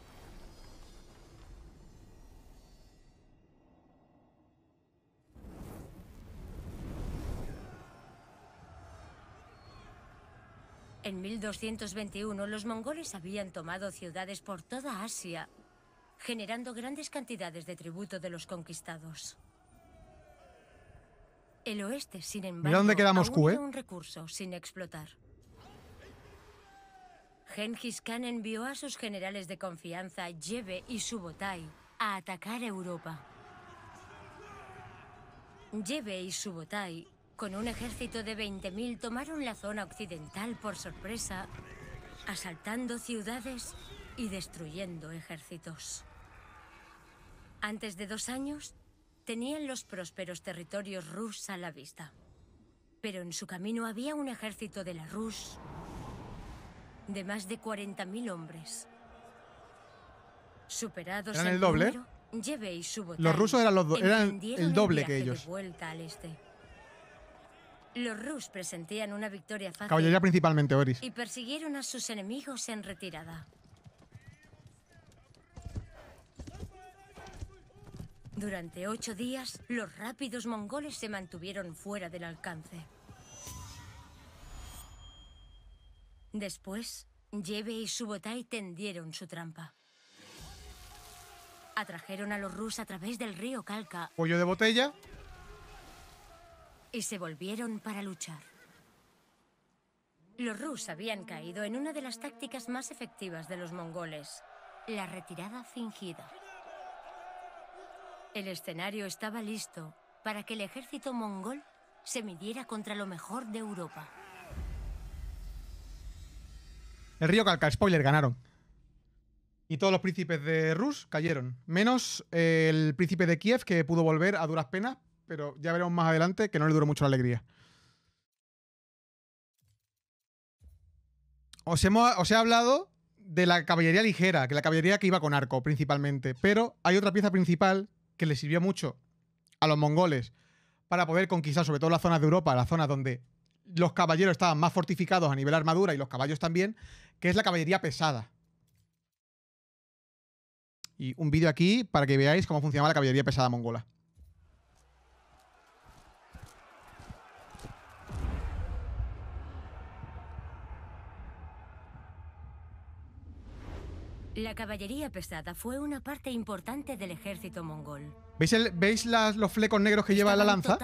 En 1221 los mongoles habían tomado ciudades por toda Asia, generando grandes cantidades de tributo de los conquistados. El oeste, sin embargo, un recurso sin explotar. Genghis Khan envió a sus generales de confianza, Yebe y Subotai, a atacar Europa. Yebe y Subotai con un ejército de 20.000 tomaron la zona occidental por sorpresa, asaltando ciudades y destruyendo ejércitos. Antes de dos años, tenían los prósperos territorios Rus a la vista. Pero en su camino había un ejército de la Rus de más de 40.000 hombres. Superados en el, doble? Los rusos eran, el doble que ellos. Este. Los Rus presentían una victoria fácil. principalmente, Oris. Y persiguieron a sus enemigos en retirada. Durante ocho días, los rápidos mongoles se mantuvieron fuera del alcance. Después, Yebe y Subotai tendieron su trampa. Atrajeron a los Rus a través del río Kalka… Pollo de botella y se volvieron para luchar. Los Rus habían caído en una de las tácticas más efectivas de los mongoles, la retirada fingida. El escenario estaba listo para que el ejército mongol se midiera contra lo mejor de Europa. El río Kalka. spoiler, ganaron. Y todos los príncipes de Rus cayeron, menos el príncipe de Kiev que pudo volver a duras penas pero ya veremos más adelante que no le duró mucho la alegría. Os, he hablado de la caballería ligera, que la caballería que iba con arco principalmente, pero hay otra pieza principal que le sirvió mucho a los mongoles para poder conquistar sobre todo las zonas de Europa, las zonas donde los caballeros estaban más fortificados a nivel armadura y los caballos también, que es la caballería pesada. Y un vídeo aquí para que veáis cómo funcionaba la caballería pesada mongola. La caballería pesada fue una parte importante del ejército mongol. ¿Veis, los flecos negros que lleva la lanza?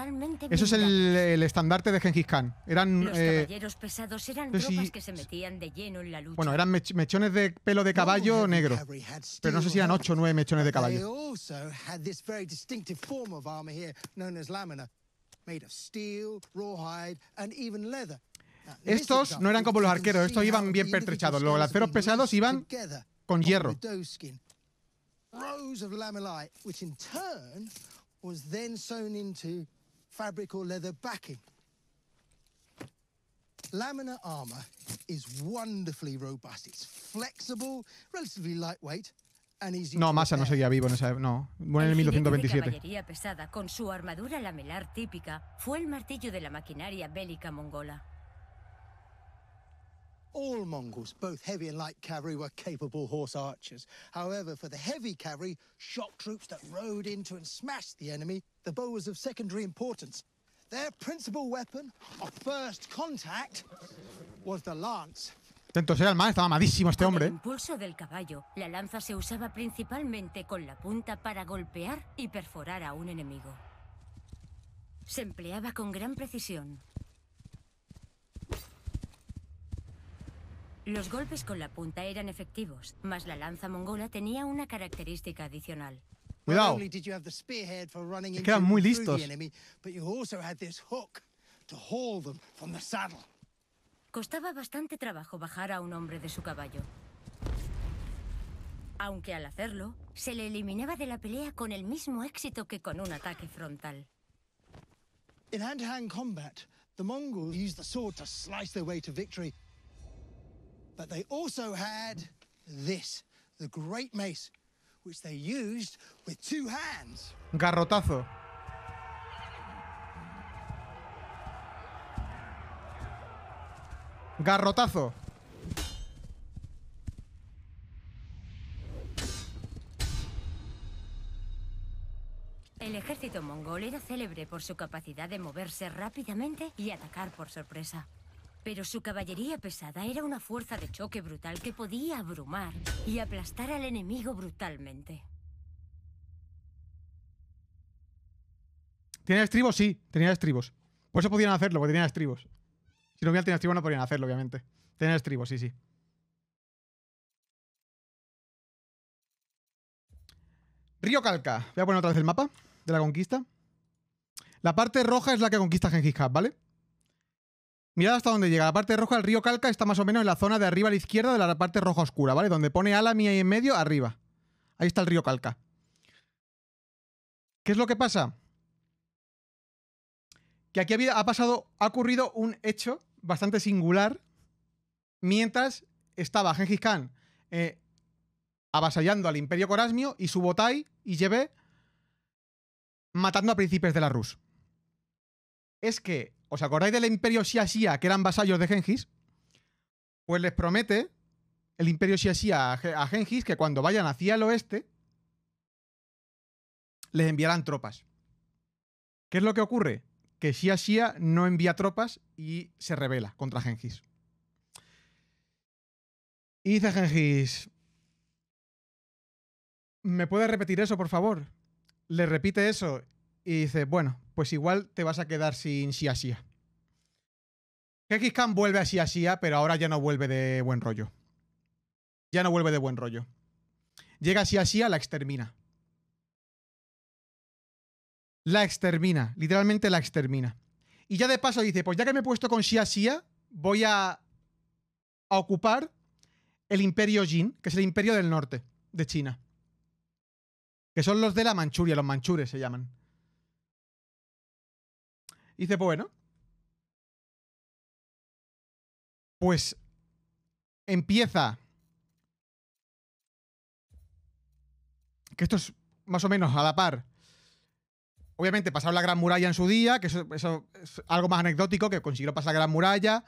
Eso es el, estandarte de Genghis Khan. Eran, eh, caballeros pesados eran que se metían de lleno en la lucha. Bueno, eran mechones de pelo de caballo negro. Pero no sé si eran 8 o 9 mechones de caballo. Estos no eran como los arqueros, estos iban bien pertrechados. Los lanceros pesados iban con hierro. Rows of lamellite, which in turn was then sewn into fabric or leather backing. Laminar armor is wonderfully robust. It's flexible, relatively lightweight, and easy No, masa no seguía vivo en esa e- no, bueno, en 1227. La caballería pesada con su armadura lamelar típica fue el martillo de la maquinaria bélica mongola. All Mongols, both heavy and light cavalry, were capable horse archers. However, for the heavy cavalry, shock troops that rode into and smashed the enemy, the bow was of secondary importance. Their principal weapon of first contact was the lance. Tanto el mal, estaba amadísimo este hombre. Con el ¿eh? impulso del caballo, la lanza se usaba principalmente con la punta para golpear y perforar a un enemigo. Se empleaba con gran precisión, Los golpes con la punta eran efectivos, mas la lanza mongola tenía una característica adicional. Cuidado. Es que muy listos. Costaba bastante trabajo bajar a un hombre de su caballo. Aunque al hacerlo, se le eliminaba de la pelea con el mismo éxito que con un ataque frontal. En hand-to-hand combat, the Mongols used the sword to slice camino a la victoria. But they also had this, the great mace, which they used with two hands. Garrotazo. Garrotazo. El ejército mongol era célebre por su capacidad de moverse rápidamente y atacar por sorpresa. Pero su caballería pesada era una fuerza de choque brutal que podía abrumar y aplastar al enemigo brutalmente. ¿Tenía estribos? Sí, tenía estribos. Por eso podían hacerlo, porque tenían estribos. Si no hubieran tenido estribos no podían hacerlo, obviamente. Tenían estribos, sí, sí. Río Calca. Voy a poner otra vez el mapa de la conquista. La parte roja es la que conquista Gengis Khan, ¿vale? Mirad hasta dónde llega. La parte roja del río Calca está más o menos en la zona de arriba a la izquierda de la parte roja oscura, ¿vale? Donde pone ala mía en medio, arriba. Ahí está el río Calca. ¿Qué es lo que pasa? Que aquí ha, pasado, ha ocurrido un hecho bastante singular mientras estaba Gengis Khan eh, avasallando al Imperio Corasmio y su Botai y llevé matando a príncipes de la Rus. Es que ¿Os acordáis del imperio Xiaxia, que eran vasallos de Gengis? Pues les promete el imperio Xiaxia a Gengis que cuando vayan hacia el oeste les enviarán tropas. ¿Qué es lo que ocurre? Que Xiaxia no envía tropas y se revela contra Gengis. Y dice Gengis, ¿me puedes repetir eso, por favor? Le repite eso y dice, bueno, pues igual te vas a quedar sin Xiaxia. KXK vuelve a Xiaxia, pero ahora ya no vuelve de buen rollo. Ya no vuelve de buen rollo. Llega Xiaxia, la extermina. La extermina, literalmente la extermina. Y ya de paso dice, pues ya que me he puesto con Xiaxia, voy a, a ocupar el imperio Jin, que es el imperio del norte de China. Que son los de la Manchuria, los manchures se llaman. Y dice, pues bueno. Pues empieza. Que esto es más o menos a la par. Obviamente pasaron la Gran Muralla en su día, que eso, es algo más anecdótico, que consiguió pasar la Gran Muralla.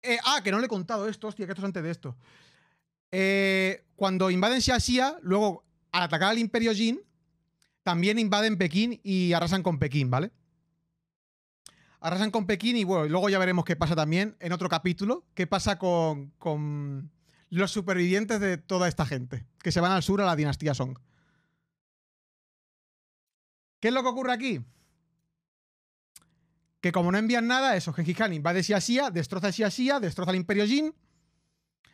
Eh, ah, que no le he contado esto, hostia, que esto es antes de esto. Eh, cuando invaden Xiaxia, luego al atacar al Imperio Jin, también invaden Pekín y arrasan con Pekín, ¿vale? Arrasan con Pekín y luego ya veremos qué pasa también en otro capítulo. ¿Qué pasa con, los supervivientes de toda esta gente que se van al sur a la dinastía Song? ¿Qué es lo que ocurre aquí? Que como no envían nada, eso, Genghis Khan invade Xiaxia, destroza Xiaxia, destroza el Imperio Jin,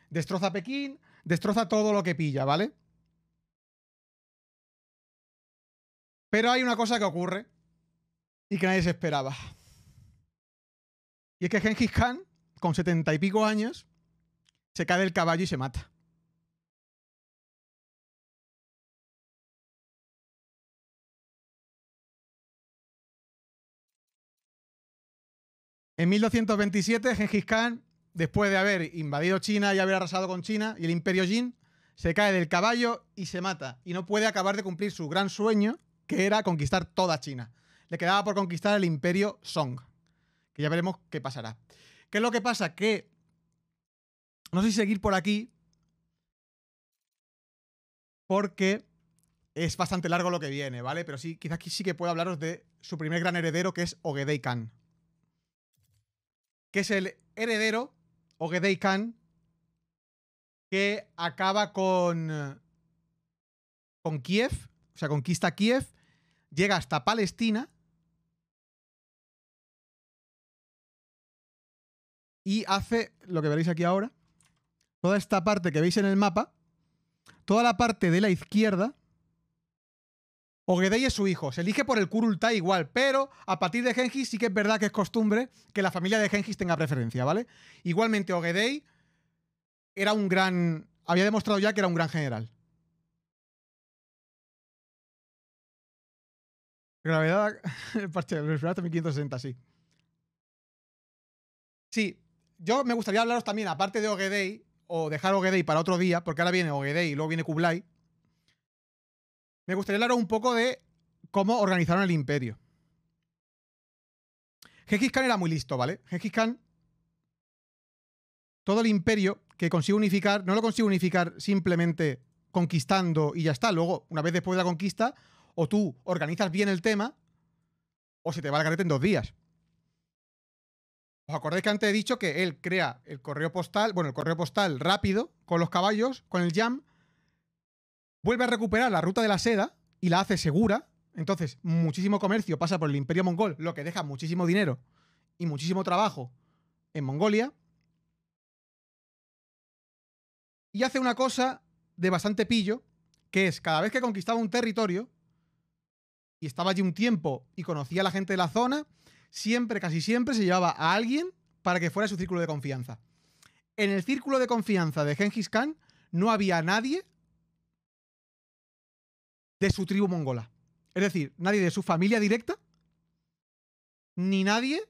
destroza Pekín, destroza todo lo que pilla, ¿vale? Pero hay una cosa que ocurre y que nadie se esperaba. Y es que Genghis Khan, con setenta y pico años, se cae del caballo y se mata. En 1227, Genghis Khan, después de haber invadido China y haber arrasado con China y el imperio Jin, se cae del caballo y se mata. Y no puede acabar de cumplir su gran sueño, que era conquistar toda China. Le quedaba por conquistar el imperio Song. Y ya veremos qué pasará. ¿Qué es lo que pasa? Que. No sé si seguir por aquí. Porque es bastante largo lo que viene, ¿vale? Pero sí, quizás aquí sí que puedo hablaros de su primer gran heredero, que es Ogedei Khan. Que es el heredero, Ogedei Khan, que acaba con. con Kiev, o sea, conquista Kiev, llega hasta Palestina y hace lo que veréis aquí ahora. Toda esta parte que veis en el mapa, toda la parte de la izquierda, Ogedei es su hijo, se elige por el Kurultai igual, pero a partir de Gengis sí que es verdad que es costumbre que la familia de Gengis tenga preferencia, ¿vale? Igualmente, Ogedei era un gran. Había demostrado ya que era un gran general. Gravedad. El parche del 1560, sí. Sí, yo me gustaría hablaros también, aparte de Ogedei, o dejar Ogedei para otro día, porque ahora viene Ogedei y luego viene Kublai. Me gustaría hablaros un poco de cómo organizaron el imperio. Genghis Khan era muy listo, ¿vale? Genghis Khan, todo el imperio que consigue unificar, no lo consigue unificar simplemente conquistando y ya está. Luego, una vez después de la conquista, o tú organizas bien el tema, o se te va la carreta en dos días. ¿Os acordáis que antes he dicho que él crea el correo postal, bueno, el correo postal rápido con los caballos, con el jam, vuelve a recuperar la ruta de la seda y la hace segura. Entonces, muchísimo comercio pasa por el imperio mongol, lo que deja muchísimo dinero y muchísimo trabajo en Mongolia. Y hace una cosa de bastante pillo, que es cada vez que conquistaba un territorio y estaba allí un tiempo y conocía a la gente de la zona, siempre, casi siempre se llevaba a alguien para que fuera su círculo de confianza. En el círculo de confianza de Genghis Khan no había nadie de su tribu mongola. Es decir, nadie de su familia directa, ni nadie...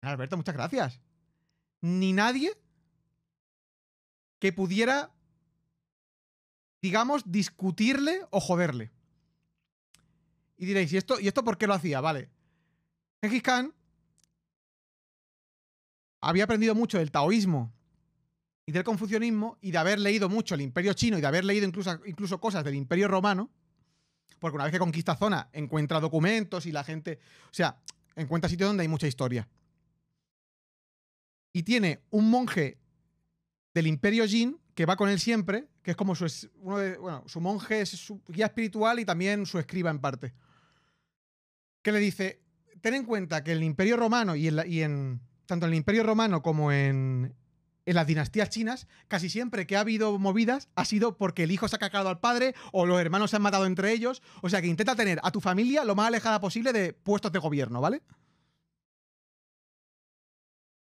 Alberto, muchas gracias. Ni nadie que pudiera, digamos, discutirle o joderle. Y diréis, ¿y esto, ¿y esto por qué lo hacía? Vale. Genghis Khan había aprendido mucho del taoísmo y del confucianismo y de haber leído mucho el imperio chino y de haber leído incluso, incluso cosas del imperio romano, porque una vez que conquista zona encuentra documentos y la gente, o sea, encuentra sitios donde hay mucha historia. Y tiene un monje del imperio Jin que va con él siempre, que es como su, uno de, bueno, su monje, es su guía espiritual y también su escriba en parte que le dice, ten en cuenta que el Imperio Romano y, en, tanto en el Imperio Romano como en, en las dinastías chinas, casi siempre que ha habido movidas ha sido porque el hijo se ha cacado al padre o los hermanos se han matado entre ellos. O sea que intenta tener a tu familia lo más alejada posible de puestos de gobierno, ¿vale?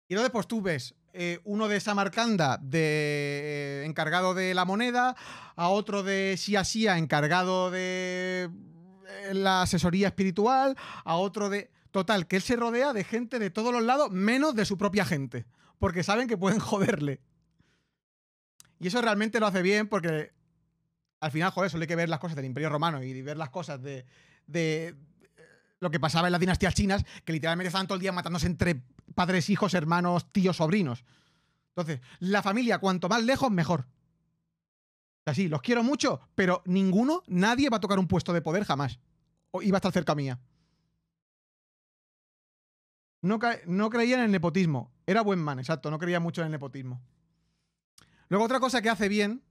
Y luego después tú ves eh, uno de Samarcanda, de eh, encargado de la moneda, a otro de Xiaxia, encargado de eh, la asesoría espiritual, a otro de... Total, que él se rodea de gente de todos los lados, menos de su propia gente, porque saben que pueden joderle. Y eso realmente lo hace bien porque al final, joder, solo hay que ver las cosas del Imperio Romano y ver las cosas de, de eh, lo que pasaba en las dinastías chinas, que literalmente estaban todo el día matándose entre padres, hijos, hermanos, tíos, sobrinos. Entonces, la familia, cuanto más lejos, mejor. Así, los quiero mucho, pero ninguno, nadie va a tocar un puesto de poder jamás. O iba a estar cerca mía. No, creía en el nepotismo. Era buen man, exacto. No creía mucho en el nepotismo. Luego, otra cosa que hace bien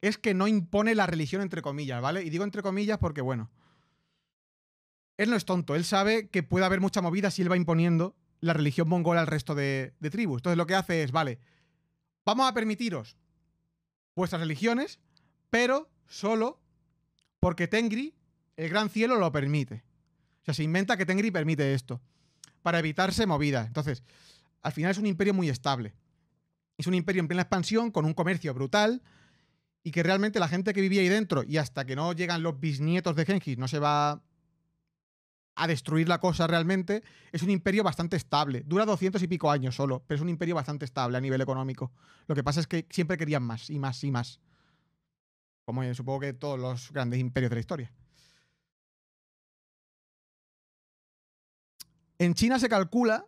es que no impone la religión entre comillas, ¿vale? Y digo entre comillas porque, bueno. Él no es tonto. Él sabe que puede haber mucha movida si él va imponiendo la religión mongola al resto de, de tribus. Entonces, lo que hace es, vale, vamos a permitiros vuestras religiones, pero solo porque Tengri, el gran cielo, lo permite. O sea, se inventa que Tengri permite esto, para evitarse movida. Entonces, al final es un imperio muy estable. Es un imperio en plena expansión, con un comercio brutal, y que realmente la gente que vivía ahí dentro, y hasta que no llegan los bisnietos de Genghis, no se va a destruir la cosa realmente, es un imperio bastante estable. Dura doscientos y pico años solo, pero es un imperio bastante estable a nivel económico. Lo que pasa es que siempre querían más y más y más como supongo que todos los grandes imperios de la historia. En China se calcula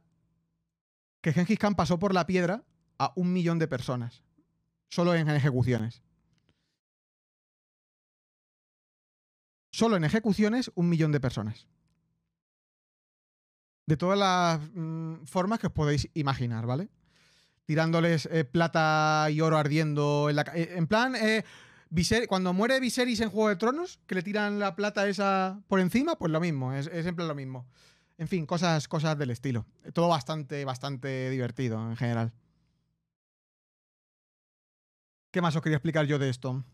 que Genghis Khan pasó por la piedra a un millón de personas, solo en ejecuciones. Solo en ejecuciones, un millón de personas. De todas las mm, formas que os podéis imaginar, ¿vale? Tirándoles eh, plata y oro ardiendo en la... Eh, en plan, eh, cuando muere Viserys en Juego de Tronos, que le tiran la plata esa por encima, pues lo mismo, es, siempre lo mismo. En fin, cosas, cosas del estilo. Todo bastante, bastante divertido en general. ¿Qué más os quería explicar yo de esto?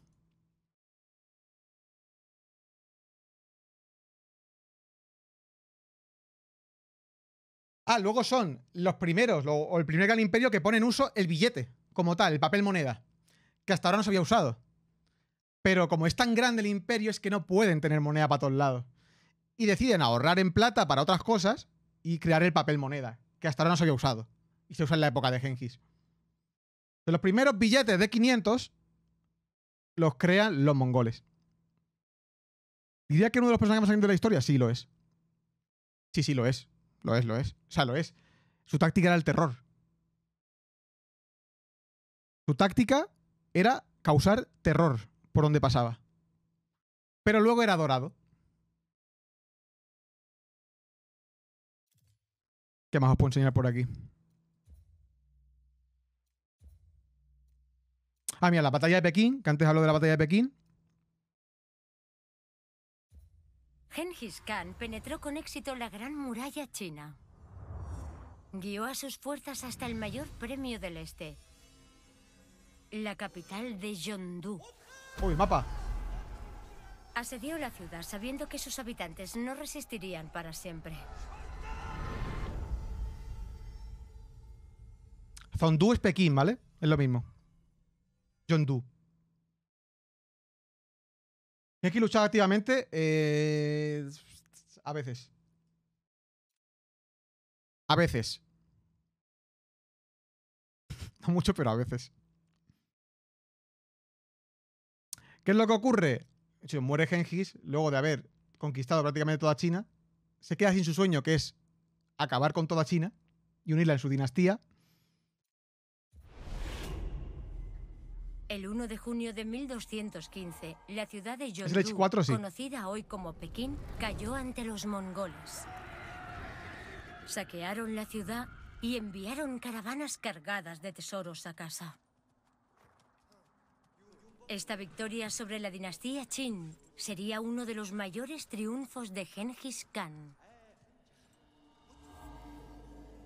Ah, luego son los primeros, o el primer gran imperio que pone en uso el billete, como tal, el papel moneda, que hasta ahora no se había usado. Pero como es tan grande el imperio, es que no pueden tener moneda para todos lados. Y deciden ahorrar en plata para otras cosas y crear el papel moneda, que hasta ahora no se había usado. Y se usa en la época de Genghis. De los primeros billetes de 500 los crean los mongoles. ¿Diría que uno de los personajes más grandes de la historia? Sí, lo es. Sí, sí, lo es. Lo es, lo es. O sea, lo es. Su táctica era el terror. Su táctica era causar terror por donde pasaba. Pero luego era dorado. ¿Qué más os puedo enseñar por aquí? Ah, mira, la batalla de Pekín, que antes habló de la batalla de Pekín. Genghis Khan penetró con éxito la Gran Muralla China. Guió a sus fuerzas hasta el mayor premio del Este, la capital de Yondu. Uy, mapa. Asedió la ciudad sabiendo que sus habitantes no resistirían para siempre. Zondú es Pekín, ¿vale? Es lo mismo. Yondú. Tienes que luchar activamente eh, a veces. A veces. No mucho, pero a veces. ¿Qué es lo que ocurre? Si muere Gengis, luego de haber conquistado prácticamente toda China, se queda sin su sueño, que es acabar con toda China y unirla en su dinastía. El 1 de junio de 1215, la ciudad de Yondu, conocida hoy como Pekín, cayó ante los mongoles. Saquearon la ciudad y enviaron caravanas cargadas de tesoros a casa. Esta victoria sobre la dinastía Qin sería uno de los mayores triunfos de Genghis Khan.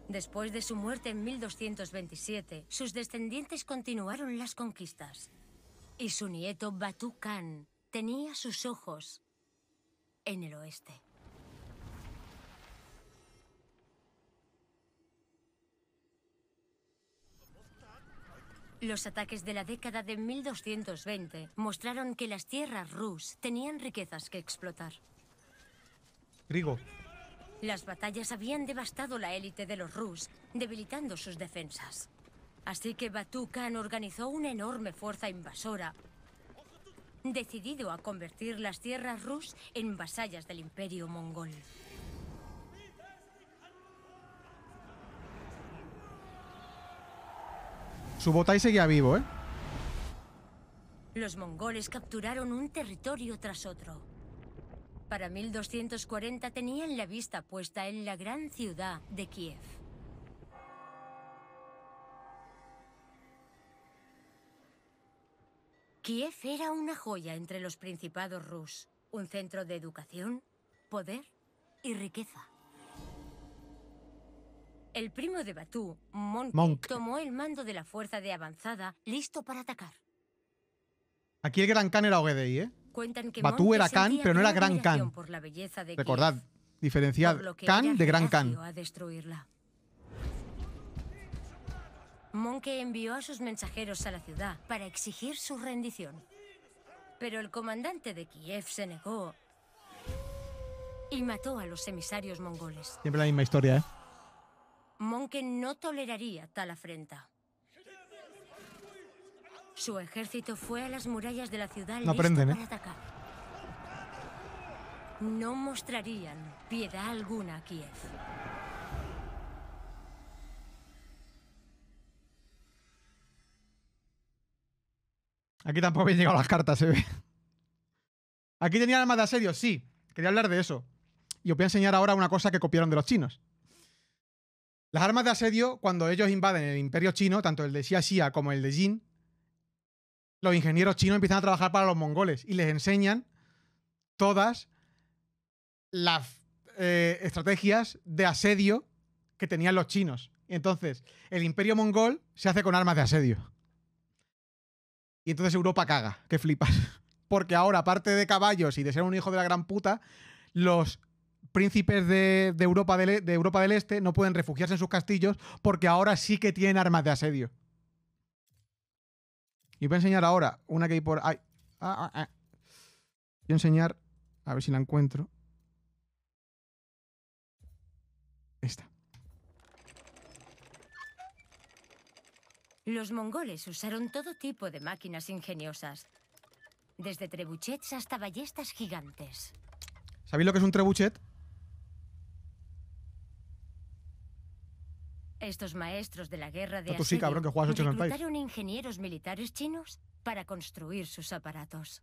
Después de su muerte en 1227, sus descendientes continuaron las conquistas. Y su nieto Batu Khan tenía sus ojos en el oeste. Los ataques de la década de 1220 mostraron que las tierras Rus tenían riquezas que explotar. Grigo. Las batallas habían devastado la élite de los Rus, debilitando sus defensas. Así que Batu Khan organizó una enorme fuerza invasora, decidido a convertir las tierras Rus en vasallas del imperio mongol. Su botai seguía vivo, ¿eh? Los mongoles capturaron un territorio tras otro. Para 1240 tenían la vista puesta en la gran ciudad de Kiev. Kiev era una joya entre los principados rus, un centro de educación, poder y riqueza. El primo de Batú, Monk, tomó el mando de la fuerza de avanzada, listo para atacar. Aquí el Gran Khan era Ogedei, ¿eh? Cuentan Batú era Khan, pero no era Gran Khan. Recordad, diferenciad Khan de Gran Khan. A envió a sus mensajeros a la ciudad para exigir su rendición. Pero el comandante de Kiev se negó y mató a los emisarios mongoles. Siempre la misma historia, ¿eh? Monke no toleraría tal afrenta. Su ejército fue a las murallas de la ciudad no se listo ¿eh? para atacar. No mostrarían piedad alguna a Kiev. Aquí tampoco habían llegado las cartas, se ¿eh? ve. Aquí tenía armas de asedio, sí. Quería hablar de eso. Y os voy a enseñar ahora una cosa que copiaron de los chinos. Las armas de asedio, cuando ellos invaden el imperio chino, tanto el de Xia Xia como el de Jin, los ingenieros chinos empiezan a trabajar para los mongoles y les enseñan todas las eh, estrategias de asedio que tenían los chinos. Entonces, el imperio mongol se hace con armas de asedio. Y entonces Europa caga, que flipas. Porque ahora, aparte de caballos y de ser un hijo de la gran puta, los príncipes de, Europa del, e, de Europa del Este no pueden refugiarse en sus castillos porque ahora sí que tienen armas de asedio. Y voy a enseñar ahora una que hay por... Ay, ah, ah, ah. Voy a enseñar, a ver si la encuentro. Esta. Los mongoles usaron todo tipo de máquinas ingeniosas, desde trebuchets hasta ballestas gigantes. ¿Sabéis lo que es un trebuchet? Estos maestros de la guerra de Asedio reclutaron ingenieros militares chinos para construir sus aparatos.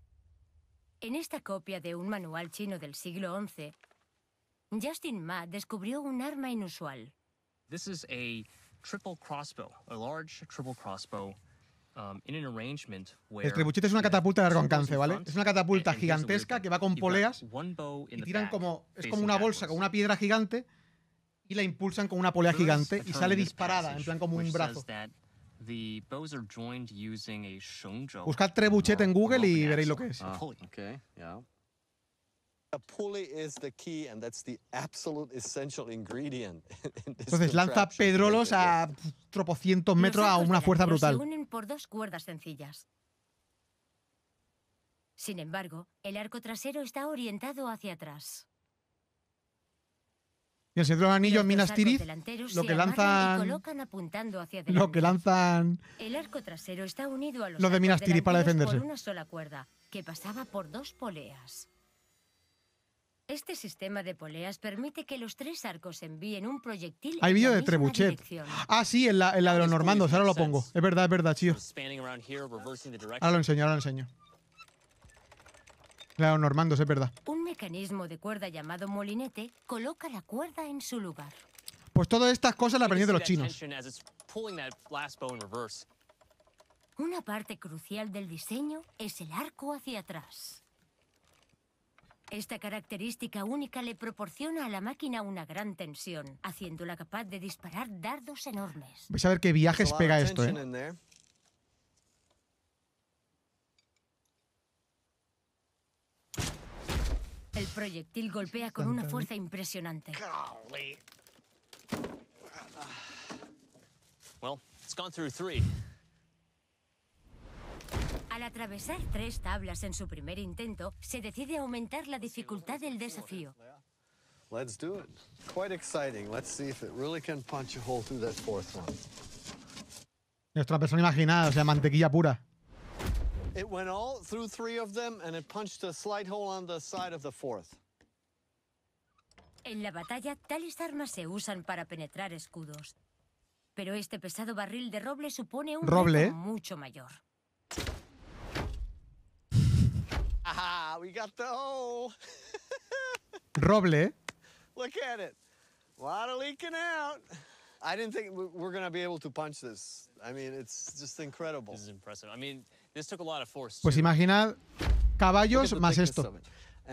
En esta copia de un manual chino del siglo XI, Justin Ma descubrió un arma inusual. This is a triple crossbow, a large triple crossbow um, el trebuchete es una catapulta de largo alcance, ¿vale? Es una catapulta gigantesca que va con poleas y tiran como... Es como una bolsa con una piedra gigante y la impulsan con una polea gigante y sale disparada, en plan como un brazo. Buscad trebuchet en oh, Google y veréis lo que es. Entonces lanza pedrolos a tropocientos metros a una fuerza brutal. Se unen por dos cuerdas sencillas. Sin embargo, el arco trasero está orientado hacia atrás. Y el Señor de los Anillos, los Minas Tirith, lo que lanzan. Lo que lanzan. El arco trasero está unido a los, de Minas Tirith para defenderse. Por una sola cuerda, que pasaba por dos poleas. Este sistema de poleas permite que los tres arcos envíen un proyectil. Hay vídeo de Trebuchet. Dirección. Ah, sí, en la, en la de los normandos, ahora lo pongo. Es verdad, es verdad, tío. Ahora lo enseño, lo enseño. Claro, Normando, es verdad. Un mecanismo de cuerda llamado molinete coloca la cuerda en su lugar. Pues todas estas cosas las aprendí de los chinos. Una parte crucial del diseño es el arco hacia atrás. Esta característica única le proporciona a la máquina una gran tensión, haciéndola capaz de disparar dardos enormes. Vais a ver qué viajes pega esto, ¿eh? El proyectil golpea con una fuerza impresionante. Al atravesar tres tablas en su primer intento, se decide aumentar la dificultad del desafío. a Nuestra persona imaginada, o sea, mantequilla pura. It went all through three of them and it punched a slight hole on the side of the fourth. En la batalla, tales armas se usan para penetrar escudos. Pero este pesado barril de roble supone un roble mucho mayor. Ah, we got the hole. roble. Look at it. Water leaking out. I didn't think we we're going to be able to punch this. I mean, it's just incredible. This is impressive. I mean, Pues imaginad caballos más esto.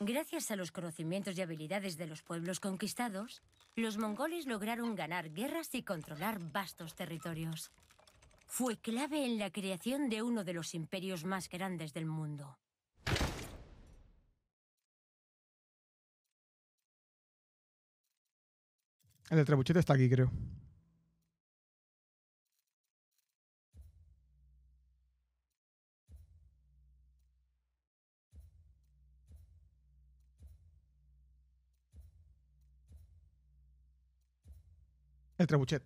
Gracias a los conocimientos y habilidades de los pueblos conquistados, los mongoles lograron ganar guerras y controlar vastos territorios. Fue clave en la creación de uno de los imperios más grandes del mundo. El de trebuchete está aquí, creo. El trebuchet.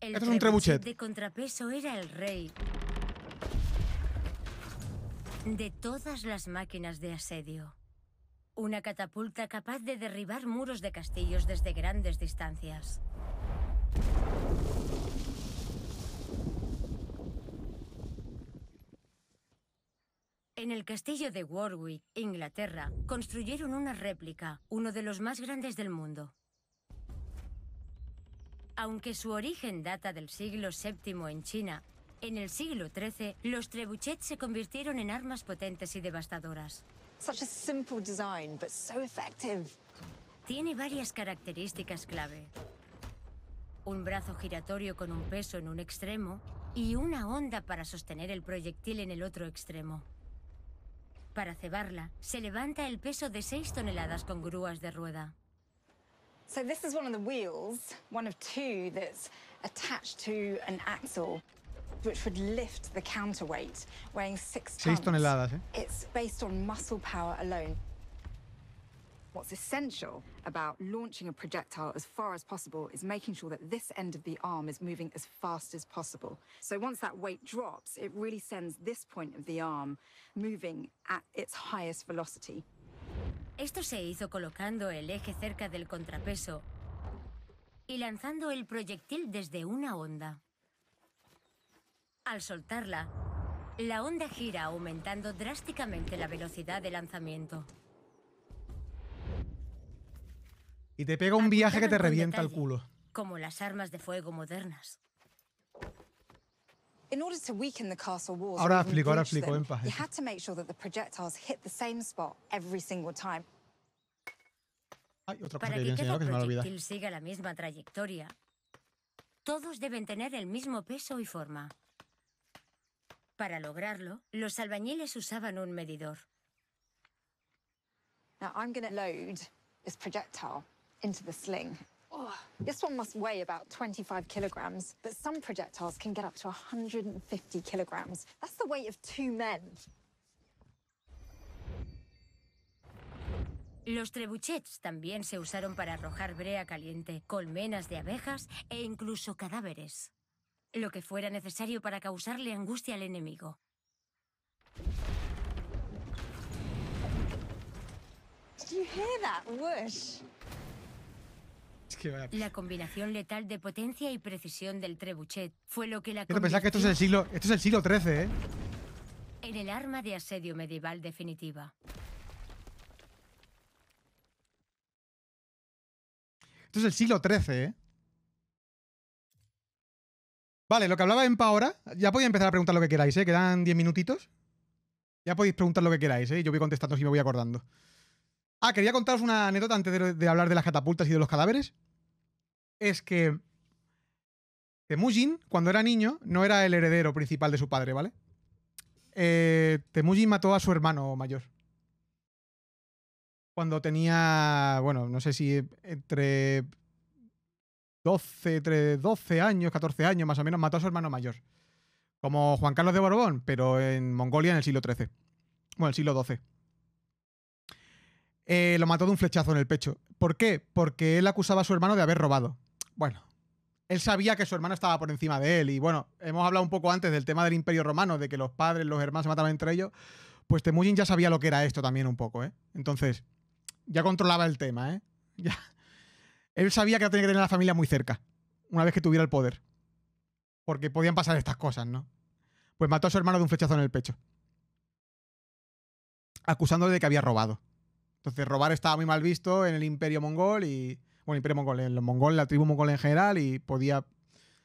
El es un trebuchet. de contrapeso era el rey de todas las máquinas de asedio. Una catapulta capaz de derribar muros de castillos desde grandes distancias. En el castillo de Warwick, Inglaterra, construyeron una réplica, uno de los más grandes del mundo. Aunque su origen data del siglo VII en China, en el siglo XIII los trebuchets se convirtieron en armas potentes y devastadoras simple design, but so effective. Tiene varias características clave. Un brazo giratorio con un peso en un extremo y una onda para sostener el proyectil en el otro extremo. Para cebarla, se levanta el peso de 6 toneladas con grúas de rueda. So this is one of the wheels, one of two that's attached to an axle. which would lift the counterweight, weighing six tons. Toneladas, eh? It's based on muscle power alone. What's essential about launching a projectile as far as possible is making sure that this end of the arm is moving as fast as possible. So once that weight drops, it really sends this point of the arm moving at its highest velocity. Esto se hizo colocando el eje cerca del contrapeso y lanzando el proyectil desde una onda. Al soltarla, la onda gira aumentando drásticamente la velocidad de lanzamiento. Y te pega un viaje que te revienta el culo. Como las armas de fuego modernas. Ahora explico, ahora explico, en Ay, otra cosa Para que, que cada proyectil siga la misma trayectoria, todos deben tener el mismo peso y forma. Para lograrlo, los albañiles usaban un medidor. Now I'm going to load this projectile into the sling. Oh, this one must weigh about 25 kilograms, but some projectiles can get up to 150 kilograms. That's the weight of two men. Los trebuchets también se usaron para arrojar brea caliente, colmenas de abejas e incluso cadáveres lo que fuera necesario para causarle angustia al enemigo. La combinación letal de potencia y precisión del trebuchet fue lo que la convirtió... que esto es el siglo, esto es el siglo XIII, ¿eh? En el arma de asedio medieval definitiva. Esto es el siglo XIII, ¿eh? Vale, lo que hablaba en ahora, ya podéis empezar a preguntar lo que queráis, ¿eh? Quedan 10 minutitos. Ya podéis preguntar lo que queráis, ¿eh? Yo voy contestando si me voy acordando. Ah, quería contaros una anécdota antes de, hablar de las catapultas y de los cadáveres. Es que Temujin, cuando era niño, no era el heredero principal de su padre, ¿vale? Eh, Temujin mató a su hermano mayor. Cuando tenía, bueno, no sé si entre 12, 13, 12 años, 14 años más o menos, mató a su hermano mayor. Como Juan Carlos de Borbón, pero en Mongolia en el siglo XIII. Bueno, el siglo XII. Eh, lo mató de un flechazo en el pecho. ¿Por qué? Porque él acusaba a su hermano de haber robado. Bueno, él sabía que su hermano estaba por encima de él. Y bueno, hemos hablado un poco antes del tema del Imperio Romano, de que los padres, los hermanos se mataban entre ellos. Pues Temujin ya sabía lo que era esto también un poco, ¿eh? Entonces, ya controlaba el tema, ¿eh? Ya él sabía que tenía que tener a la familia muy cerca, una vez que tuviera el poder. Porque podían pasar estas cosas, ¿no? Pues mató a su hermano de un flechazo en el pecho. Acusándole de que había robado. Entonces, robar estaba muy mal visto en el Imperio Mongol y. Bueno, el Imperio Mongol, en los mongol, la tribu mongol en general, y podía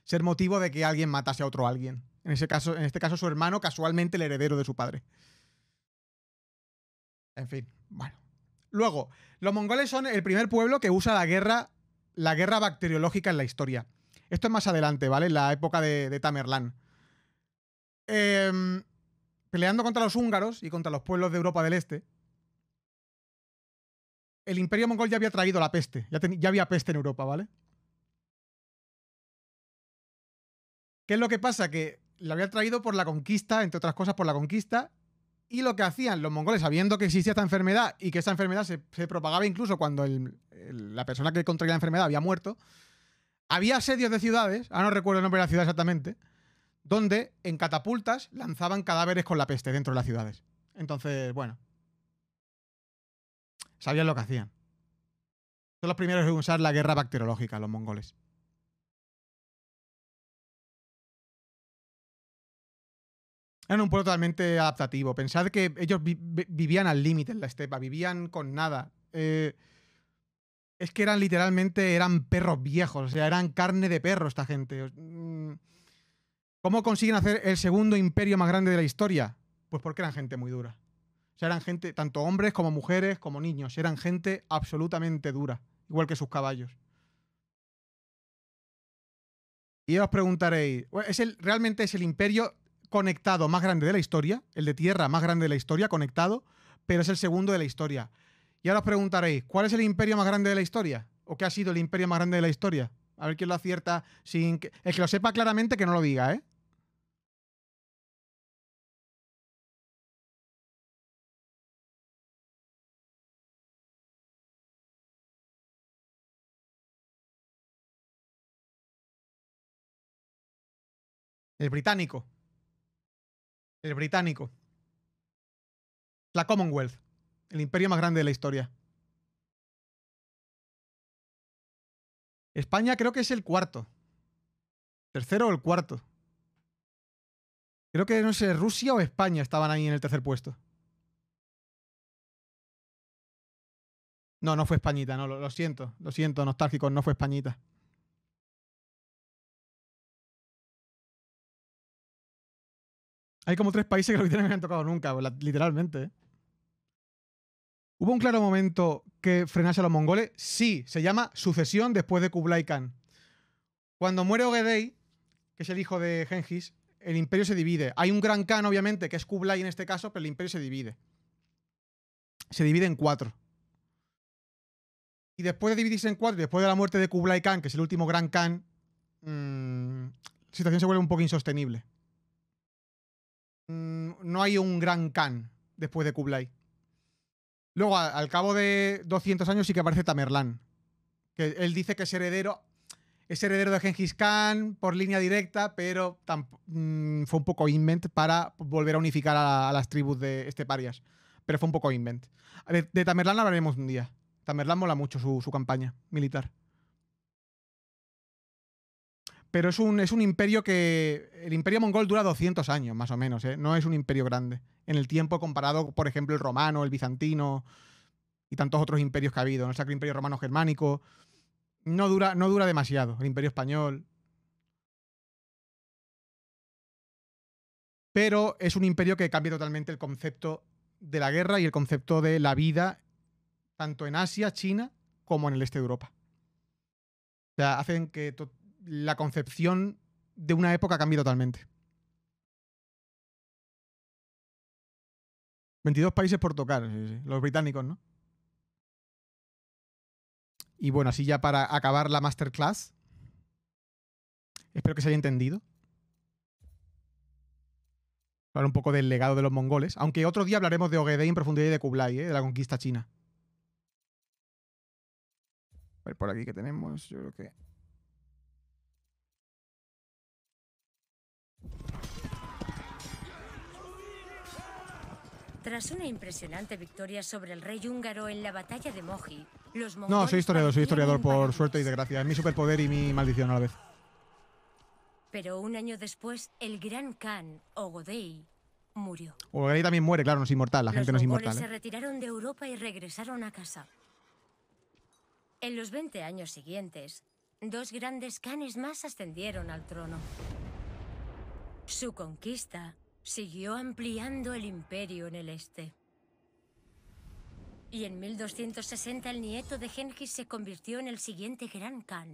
ser motivo de que alguien matase a otro alguien. En, ese caso, en este caso, su hermano, casualmente el heredero de su padre. En fin, bueno. Luego, los mongoles son el primer pueblo que usa la guerra la guerra bacteriológica en la historia. Esto es más adelante, ¿vale? la época de, Tamerlán. Em, peleando contra los húngaros y contra los pueblos de Europa del Este, el imperio mongol ya había traído la peste, ya, ya, había peste en Europa, ¿vale? ¿Qué es lo que pasa? Que la había traído por la conquista, entre otras cosas por la conquista, y lo que hacían los mongoles, sabiendo que existía esta enfermedad y que esta enfermedad se, propagaba incluso cuando la persona que contraía la enfermedad había muerto, había asedios de ciudades, ahora no recuerdo el nombre de la ciudad exactamente, donde en catapultas lanzaban cadáveres con la peste dentro de las ciudades. Entonces, bueno. Sabían lo que hacían. Son los primeros en usar la guerra bacteriológica, los mongoles. eran un pueblo totalmente adaptativo. Pensad que ellos vivían al límite en la estepa, vivían con nada. Eh, es que eran literalmente, eran perros viejos, o sea, eran carne de perro esta gente. Mm, ¿Cómo consiguen hacer el segundo imperio más grande de la historia? Pues porque eran gente muy dura. O sea, eran gente, tanto hombres como mujeres, como niños, eran gente absolutamente dura, igual que sus caballos. Y os preguntaréis, ¿es el, ¿realmente es el imperio conectado más grande de la historia, el de tierra más grande de la historia, conectado, pero es el segundo de la historia. Y ahora os preguntaréis, ¿cuál es el imperio más grande de la historia? ¿O qué ha sido el imperio más grande de la historia? A ver quién lo acierta sin que... El que lo sepa claramente que no lo diga, ¿eh? El británico el británico, la Commonwealth, el imperio más grande de la historia. España creo que es el cuarto. Tercero o el cuarto. Creo que no sé, Rusia o España estaban ahí en el tercer puesto. No, no fue Españita, no, lo, siento, lo siento, nostálgico, no fue Españita. Hay como tres países que los no me han tocado nunca, literalmente. ¿Hubo un claro momento que frenase a los mongoles? Sí, se llama sucesión después de Kublai Khan. Cuando muere Ogedei, que es el hijo de Genghis, el imperio se divide. Hay un gran Khan, obviamente, que es Kublai en este caso, pero el imperio se divide. Se divide en cuatro. Y después de dividirse en cuatro, después de la muerte de Kublai Khan, que es el último gran Khan, mm, la situación se vuelve un poco insostenible. Mm, no hay un gran Khan después de Kublai. Luego, al cabo de 200 años, sí que aparece Tamerlán. Que él dice que es heredero, es heredero de Genghis Khan por línea directa, pero mm, fue un poco invent para volver a unificar a, las tribus de Esteparias. Pero fue un poco invent. De, Tamerlán hablaremos un día. Tamerlán mola mucho su campaña militar. Pero es un, es un imperio que. El imperio mongol dura 200 años, más o menos. ¿eh? No es un imperio grande. En el tiempo comparado, por ejemplo, el romano, el bizantino y tantos otros imperios que ha habido. El Sacro Imperio Romano Germánico. No dura, no dura demasiado. El imperio español. Pero es un imperio que cambia totalmente el concepto de la guerra y el concepto de la vida, tanto en Asia, China, como en el este de Europa. O sea, hacen que la concepción de una época cambia totalmente. 22 países por tocar, los británicos, ¿no? Y bueno, así ya para acabar la masterclass. Espero que se haya entendido. Hablar un poco del legado de los mongoles. Aunque otro día hablaremos de Ogedei en profundidad y de Kublai, ¿eh? de la conquista china. A ver, por aquí que tenemos, yo creo que Tras una impresionante victoria sobre el rey húngaro en la batalla de Moji, los No, soy historiador, soy historiador por suerte y desgracia. Es mi superpoder y mi maldición a la vez. Pero un año después, el gran Khan, Ogodei, murió. Ogodei también muere, claro, no es inmortal, la gente no es inmortal. Los ¿eh? se retiraron de Europa y regresaron a casa. En los 20 años siguientes, dos grandes canes más ascendieron al trono. Su conquista siguió ampliando el imperio en el este. Y en 1260 el nieto de Genghis se convirtió en el siguiente gran Khan.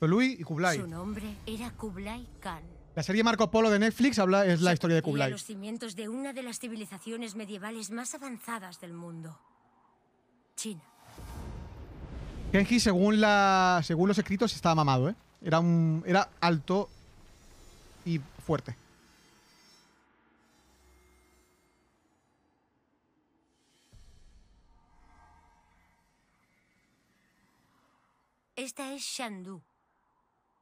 Lui y Kublai. Su nombre era Kublai Khan. La serie Marco Polo de Netflix habla, es la historia de Kublai. los cimientos de una de las civilizaciones medievales más avanzadas del mundo. China. según, la, según los escritos, estaba mamado, ¿eh? Era, un, era alto y fuerte. Esta es Shandu.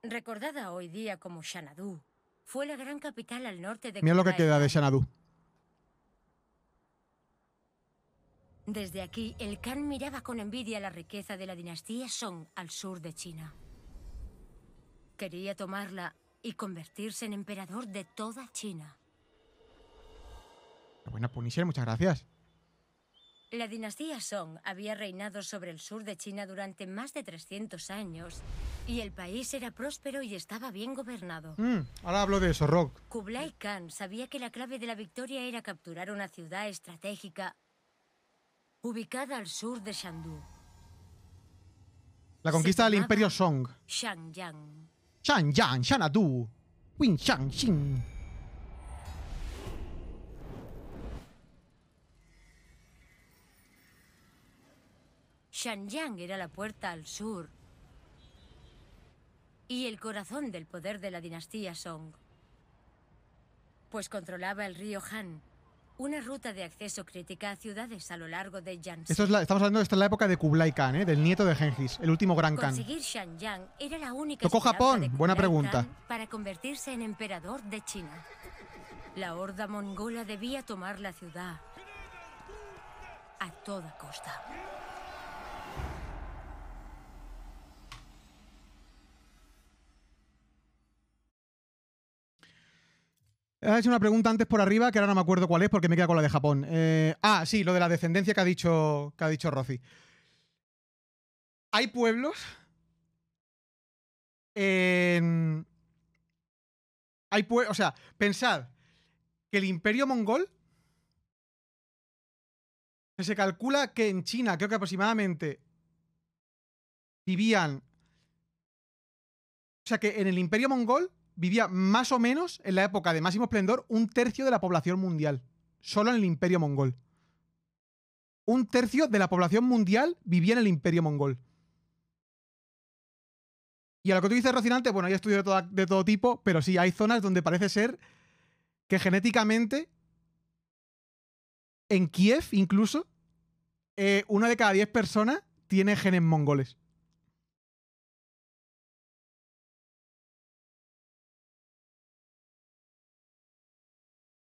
Recordada hoy día como Shanadu. fue la gran capital al norte de... Mira lo que queda de Shanadu. Desde aquí, el Khan miraba con envidia la riqueza de la dinastía Song al sur de China. Quería tomarla y convertirse en emperador de toda China. Buena punición, muchas gracias. La dinastía Song había reinado sobre el sur de China durante más de 300 años y el país era próspero y estaba bien gobernado. Mm, ahora hablo de eso, Rock. Kublai Khan sabía que la clave de la victoria era capturar una ciudad estratégica ubicada al sur de Shandu. La conquista del imperio Song. Shangyang. Shangyang, Shanadu, Winshangxing. Shanyang era la puerta al sur y el corazón del poder de la dinastía Song, pues controlaba el río Han, una ruta de acceso crítica a ciudades a lo largo de Yangtze. estamos hablando de esta la época de Kublai Khan, ¿eh? del nieto de Genghis, el último gran Khan. Conseguir Tocó Japón, buena pregunta. para convertirse en emperador de China. La horda mongola debía tomar la ciudad a toda costa. Has hecho una pregunta antes por arriba que ahora no me acuerdo cuál es porque me queda con la de Japón. Eh, ah, sí, lo de la descendencia que ha dicho, que ha dicho Rossi. Hay pueblos. En... Hay pueblos. O sea, pensad que el imperio mongol. Se calcula que en China, creo que aproximadamente. Vivían. O sea, que en el imperio mongol vivía más o menos en la época de máximo esplendor un tercio de la población mundial, solo en el imperio mongol. Un tercio de la población mundial vivía en el imperio mongol. Y a lo que tú dices, Rocinante, bueno, hay estudios de, todo tipo, pero sí, hay zonas donde parece ser que genéticamente, en Kiev incluso, eh, una de cada diez personas tiene genes mongoles.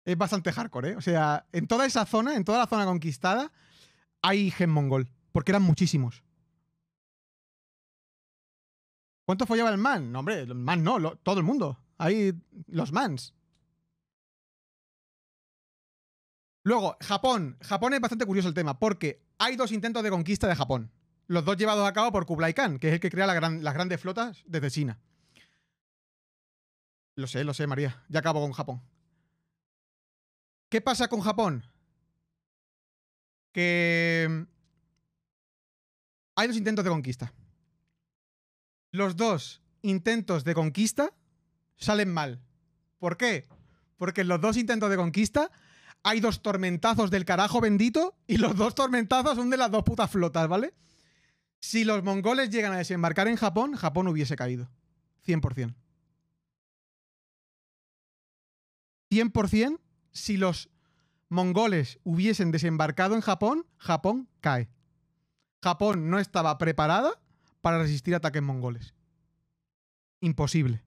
es bastante hardcore, ¿eh? O sea, en toda esa zona, en toda la zona conquistada, hay gen mongol, porque eran muchísimos. ¿Cuánto follaba el man? No, hombre, el man no, todo el mundo. Ahí, los mans. Luego, Japón. Japón es bastante curioso el tema, porque hay dos intentos de conquista de Japón. Los dos llevados a cabo por Kublai Khan, que es el que crea las grandes flotas desde China. Lo sé, lo sé, María. Ya acabo con Japón. ¿Qué pasa con Japón? Que mm, hay dos intentos de conquista. Los dos intentos de conquista salen mal. ¿Por qué? Porque en los dos intentos de conquista hay dos tormentazos del carajo bendito y los dos tormentazos son de las dos putas flotas, ¿vale? Si los mongoles llegan a desembarcar en Japón, Japón hubiese caído. 100%. 100% si los mongoles hubiesen desembarcado en Japón, Japón cae. Japón no estaba preparada para resistir ataques mongoles. Imposible.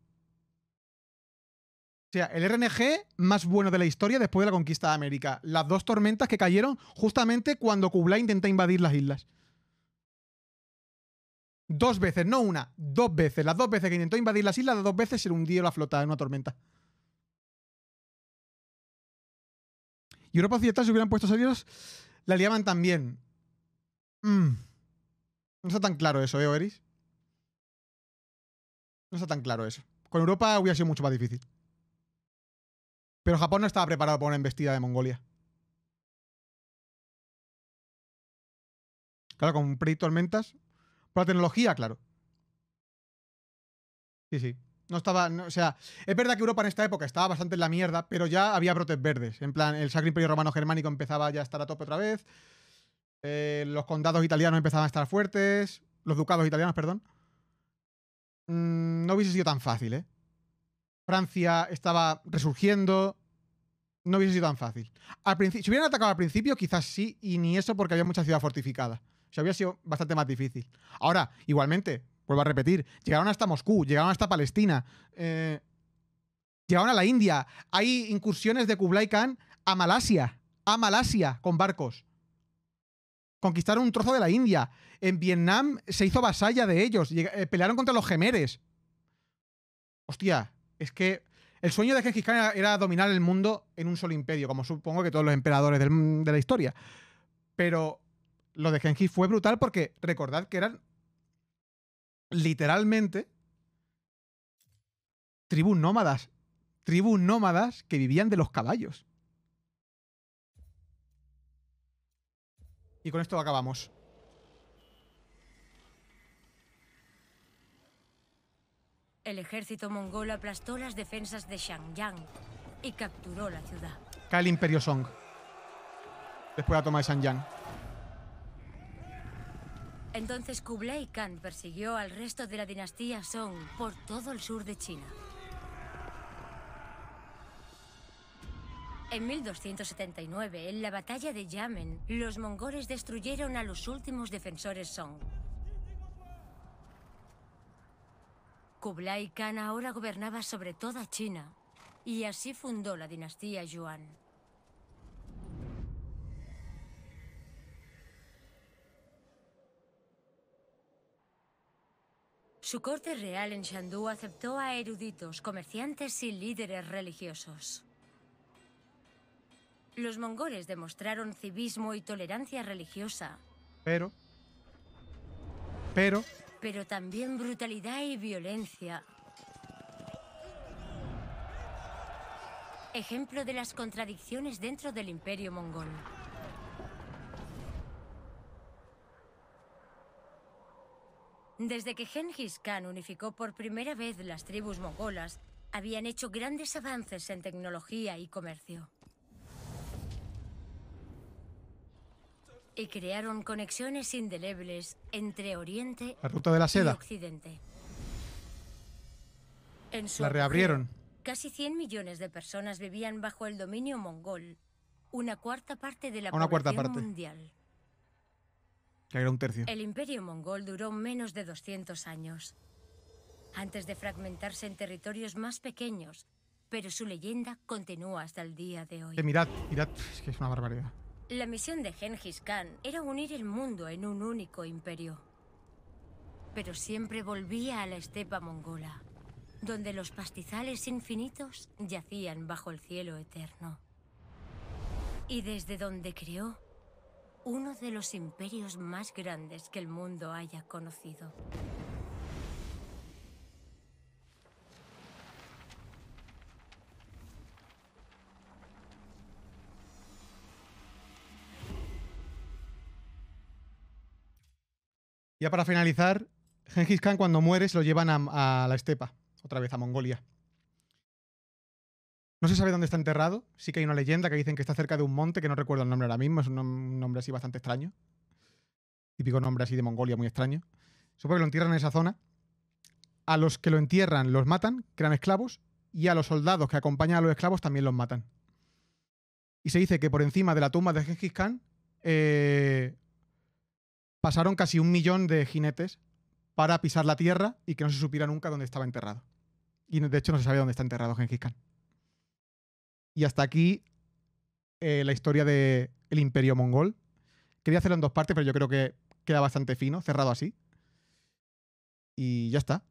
O sea, el RNG más bueno de la historia después de la conquista de América. Las dos tormentas que cayeron justamente cuando Kublai intenta invadir las islas. Dos veces, no una, dos veces. Las dos veces que intentó invadir las islas, las dos veces se hundió la flota en una tormenta. Y Europa Occidental, si hubieran puesto serios, la liaban también. Mm. No está tan claro eso, ¿eh, Oeris? No está tan claro eso. Con Europa hubiera sido mucho más difícil. Pero Japón no estaba preparado para una embestida de Mongolia. Claro, con Prey mentas Por la tecnología, claro. Sí, sí. No estaba, o sea, es verdad que Europa en esta época estaba bastante en la mierda, pero ya había brotes verdes. En plan, el Sacro Imperio Romano Germánico empezaba ya a estar a tope otra vez. Eh, los condados italianos empezaban a estar fuertes. Los ducados italianos, perdón. Mm, no hubiese sido tan fácil, ¿eh? Francia estaba resurgiendo. No hubiese sido tan fácil. Al si hubieran atacado al principio, quizás sí, y ni eso porque había mucha ciudad fortificada. O sea, había sido bastante más difícil. Ahora, igualmente, vuelvo a repetir, llegaron hasta Moscú, llegaron hasta Palestina, eh, llegaron a la India. Hay incursiones de Kublai Khan a Malasia, a Malasia con barcos. Conquistaron un trozo de la India. En Vietnam se hizo vasalla de ellos. Eh, pelearon contra los gemeres. Hostia, es que el sueño de Gengis Khan era, dominar el mundo en un solo imperio, como supongo que todos los emperadores de la historia. Pero lo de Gengis fue brutal porque recordad que eran literalmente tribus nómadas. Tribus nómadas que vivían de los caballos. Y con esto acabamos. El ejército mongol aplastó las defensas de Shangyang y capturó la ciudad. Cae el Imperio Song. Después de la toma de Shangyang. Entonces Kublai Khan persiguió al resto de la dinastía Song por todo el sur de China. En 1279, en la batalla de Yamen, los mongoles destruyeron a los últimos defensores Song. Kublai Khan ahora gobernaba sobre toda China y así fundó la dinastía Yuan. Su corte real en Shandú aceptó a eruditos, comerciantes y líderes religiosos. Los mongoles demostraron civismo y tolerancia religiosa. Pero... Pero... Pero también brutalidad y violencia. Ejemplo de las contradicciones dentro del imperio mongol. Desde que Genghis Khan unificó por primera vez las tribus mongolas, habían hecho grandes avances en tecnología y comercio. Y crearon conexiones indelebles entre Oriente la de la seda. y Occidente. la reabrieron. casi 100 millones de personas vivían bajo el dominio mongol, una cuarta parte de la población mundial un El imperio mongol duró menos de 200 años, antes de fragmentarse en territorios más pequeños, pero su leyenda continúa hasta el día de hoy. Eh, mirad, mirad, es que es una barbaridad. La misión de Genghis Khan era unir el mundo en un único imperio. Pero siempre volvía a la estepa mongola, donde los pastizales infinitos yacían bajo el cielo eterno. Y desde donde creó uno de los imperios más grandes que el mundo haya conocido. Ya para finalizar, Genghis Khan cuando muere se lo llevan a la estepa, otra vez a Mongolia. No se sabe dónde está enterrado. Sí que hay una leyenda que dicen que está cerca de un monte, que no recuerdo el nombre ahora mismo, es un nombre así bastante extraño. Típico nombre así de Mongolia, muy extraño. Supongo que lo entierran en esa zona. A los que lo entierran los matan, crean esclavos, y a los soldados que acompañan a los esclavos también los matan. Y se dice que por encima de la tumba de Genghis Khan eh, pasaron casi un millón de jinetes para pisar la tierra y que no se supiera nunca dónde estaba enterrado. Y de hecho no se sabe dónde está enterrado Genghis Khan. Y hasta aquí eh, la historia del Imperio Mongol. Quería hacerlo en dos partes, pero yo creo que queda bastante fino, cerrado así. Y ya está.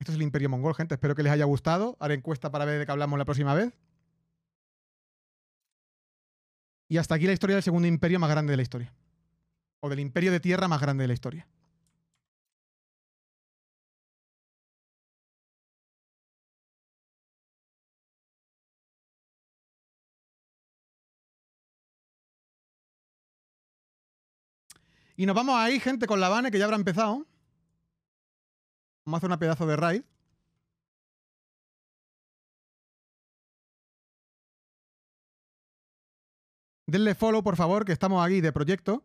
Esto es el Imperio Mongol, gente. Espero que les haya gustado. Haré encuesta para ver de qué hablamos la próxima vez. Y hasta aquí la historia del segundo imperio más grande de la historia. O del imperio de tierra más grande de la historia. Y nos vamos ahí, gente, con la Vane, que ya habrá empezado. Vamos a hacer una pedazo de raid. Denle follow, por favor, que estamos aquí de proyecto.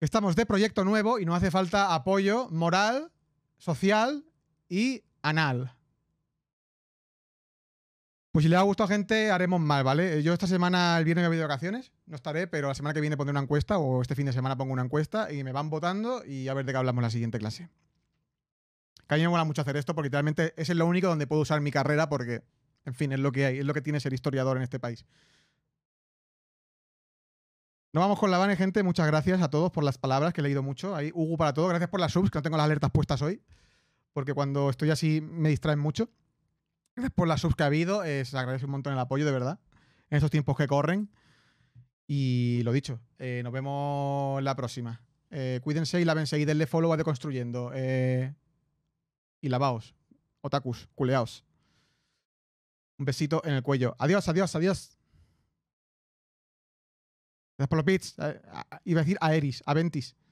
Estamos de proyecto nuevo y nos hace falta apoyo moral, social y anal. Pues si le ha gustado gente, haremos mal, ¿vale? Eh, yo esta semana, el viernes me voy de vacaciones, no estaré, pero la semana que viene pondré una encuesta o este fin de semana pongo una encuesta y me van votando y a ver de qué hablamos en la siguiente clase. Que a mí me mola mucho hacer esto porque literalmente es lo único donde puedo usar mi carrera porque, en fin, es lo que hay, es lo que tiene ser historiador en este país. Nos vamos con la Bane, gente. Muchas gracias a todos por las palabras que he leído mucho. Ahí, Hugo para todo. Gracias por las subs, que no tengo las alertas puestas hoy, porque cuando estoy así me distraen mucho gracias por la subs que ha habido. Eh, se agradece un montón el apoyo, de verdad, en estos tiempos que corren. Y lo dicho, eh, nos vemos la próxima. Eh, cuídense y lávense y denle follow a Deconstruyendo. y lavaos. Otakus, culeaos. Un besito en el cuello. Adiós, adiós, adiós. Gracias por los bits. Iba a decir a Eris, a Ventis.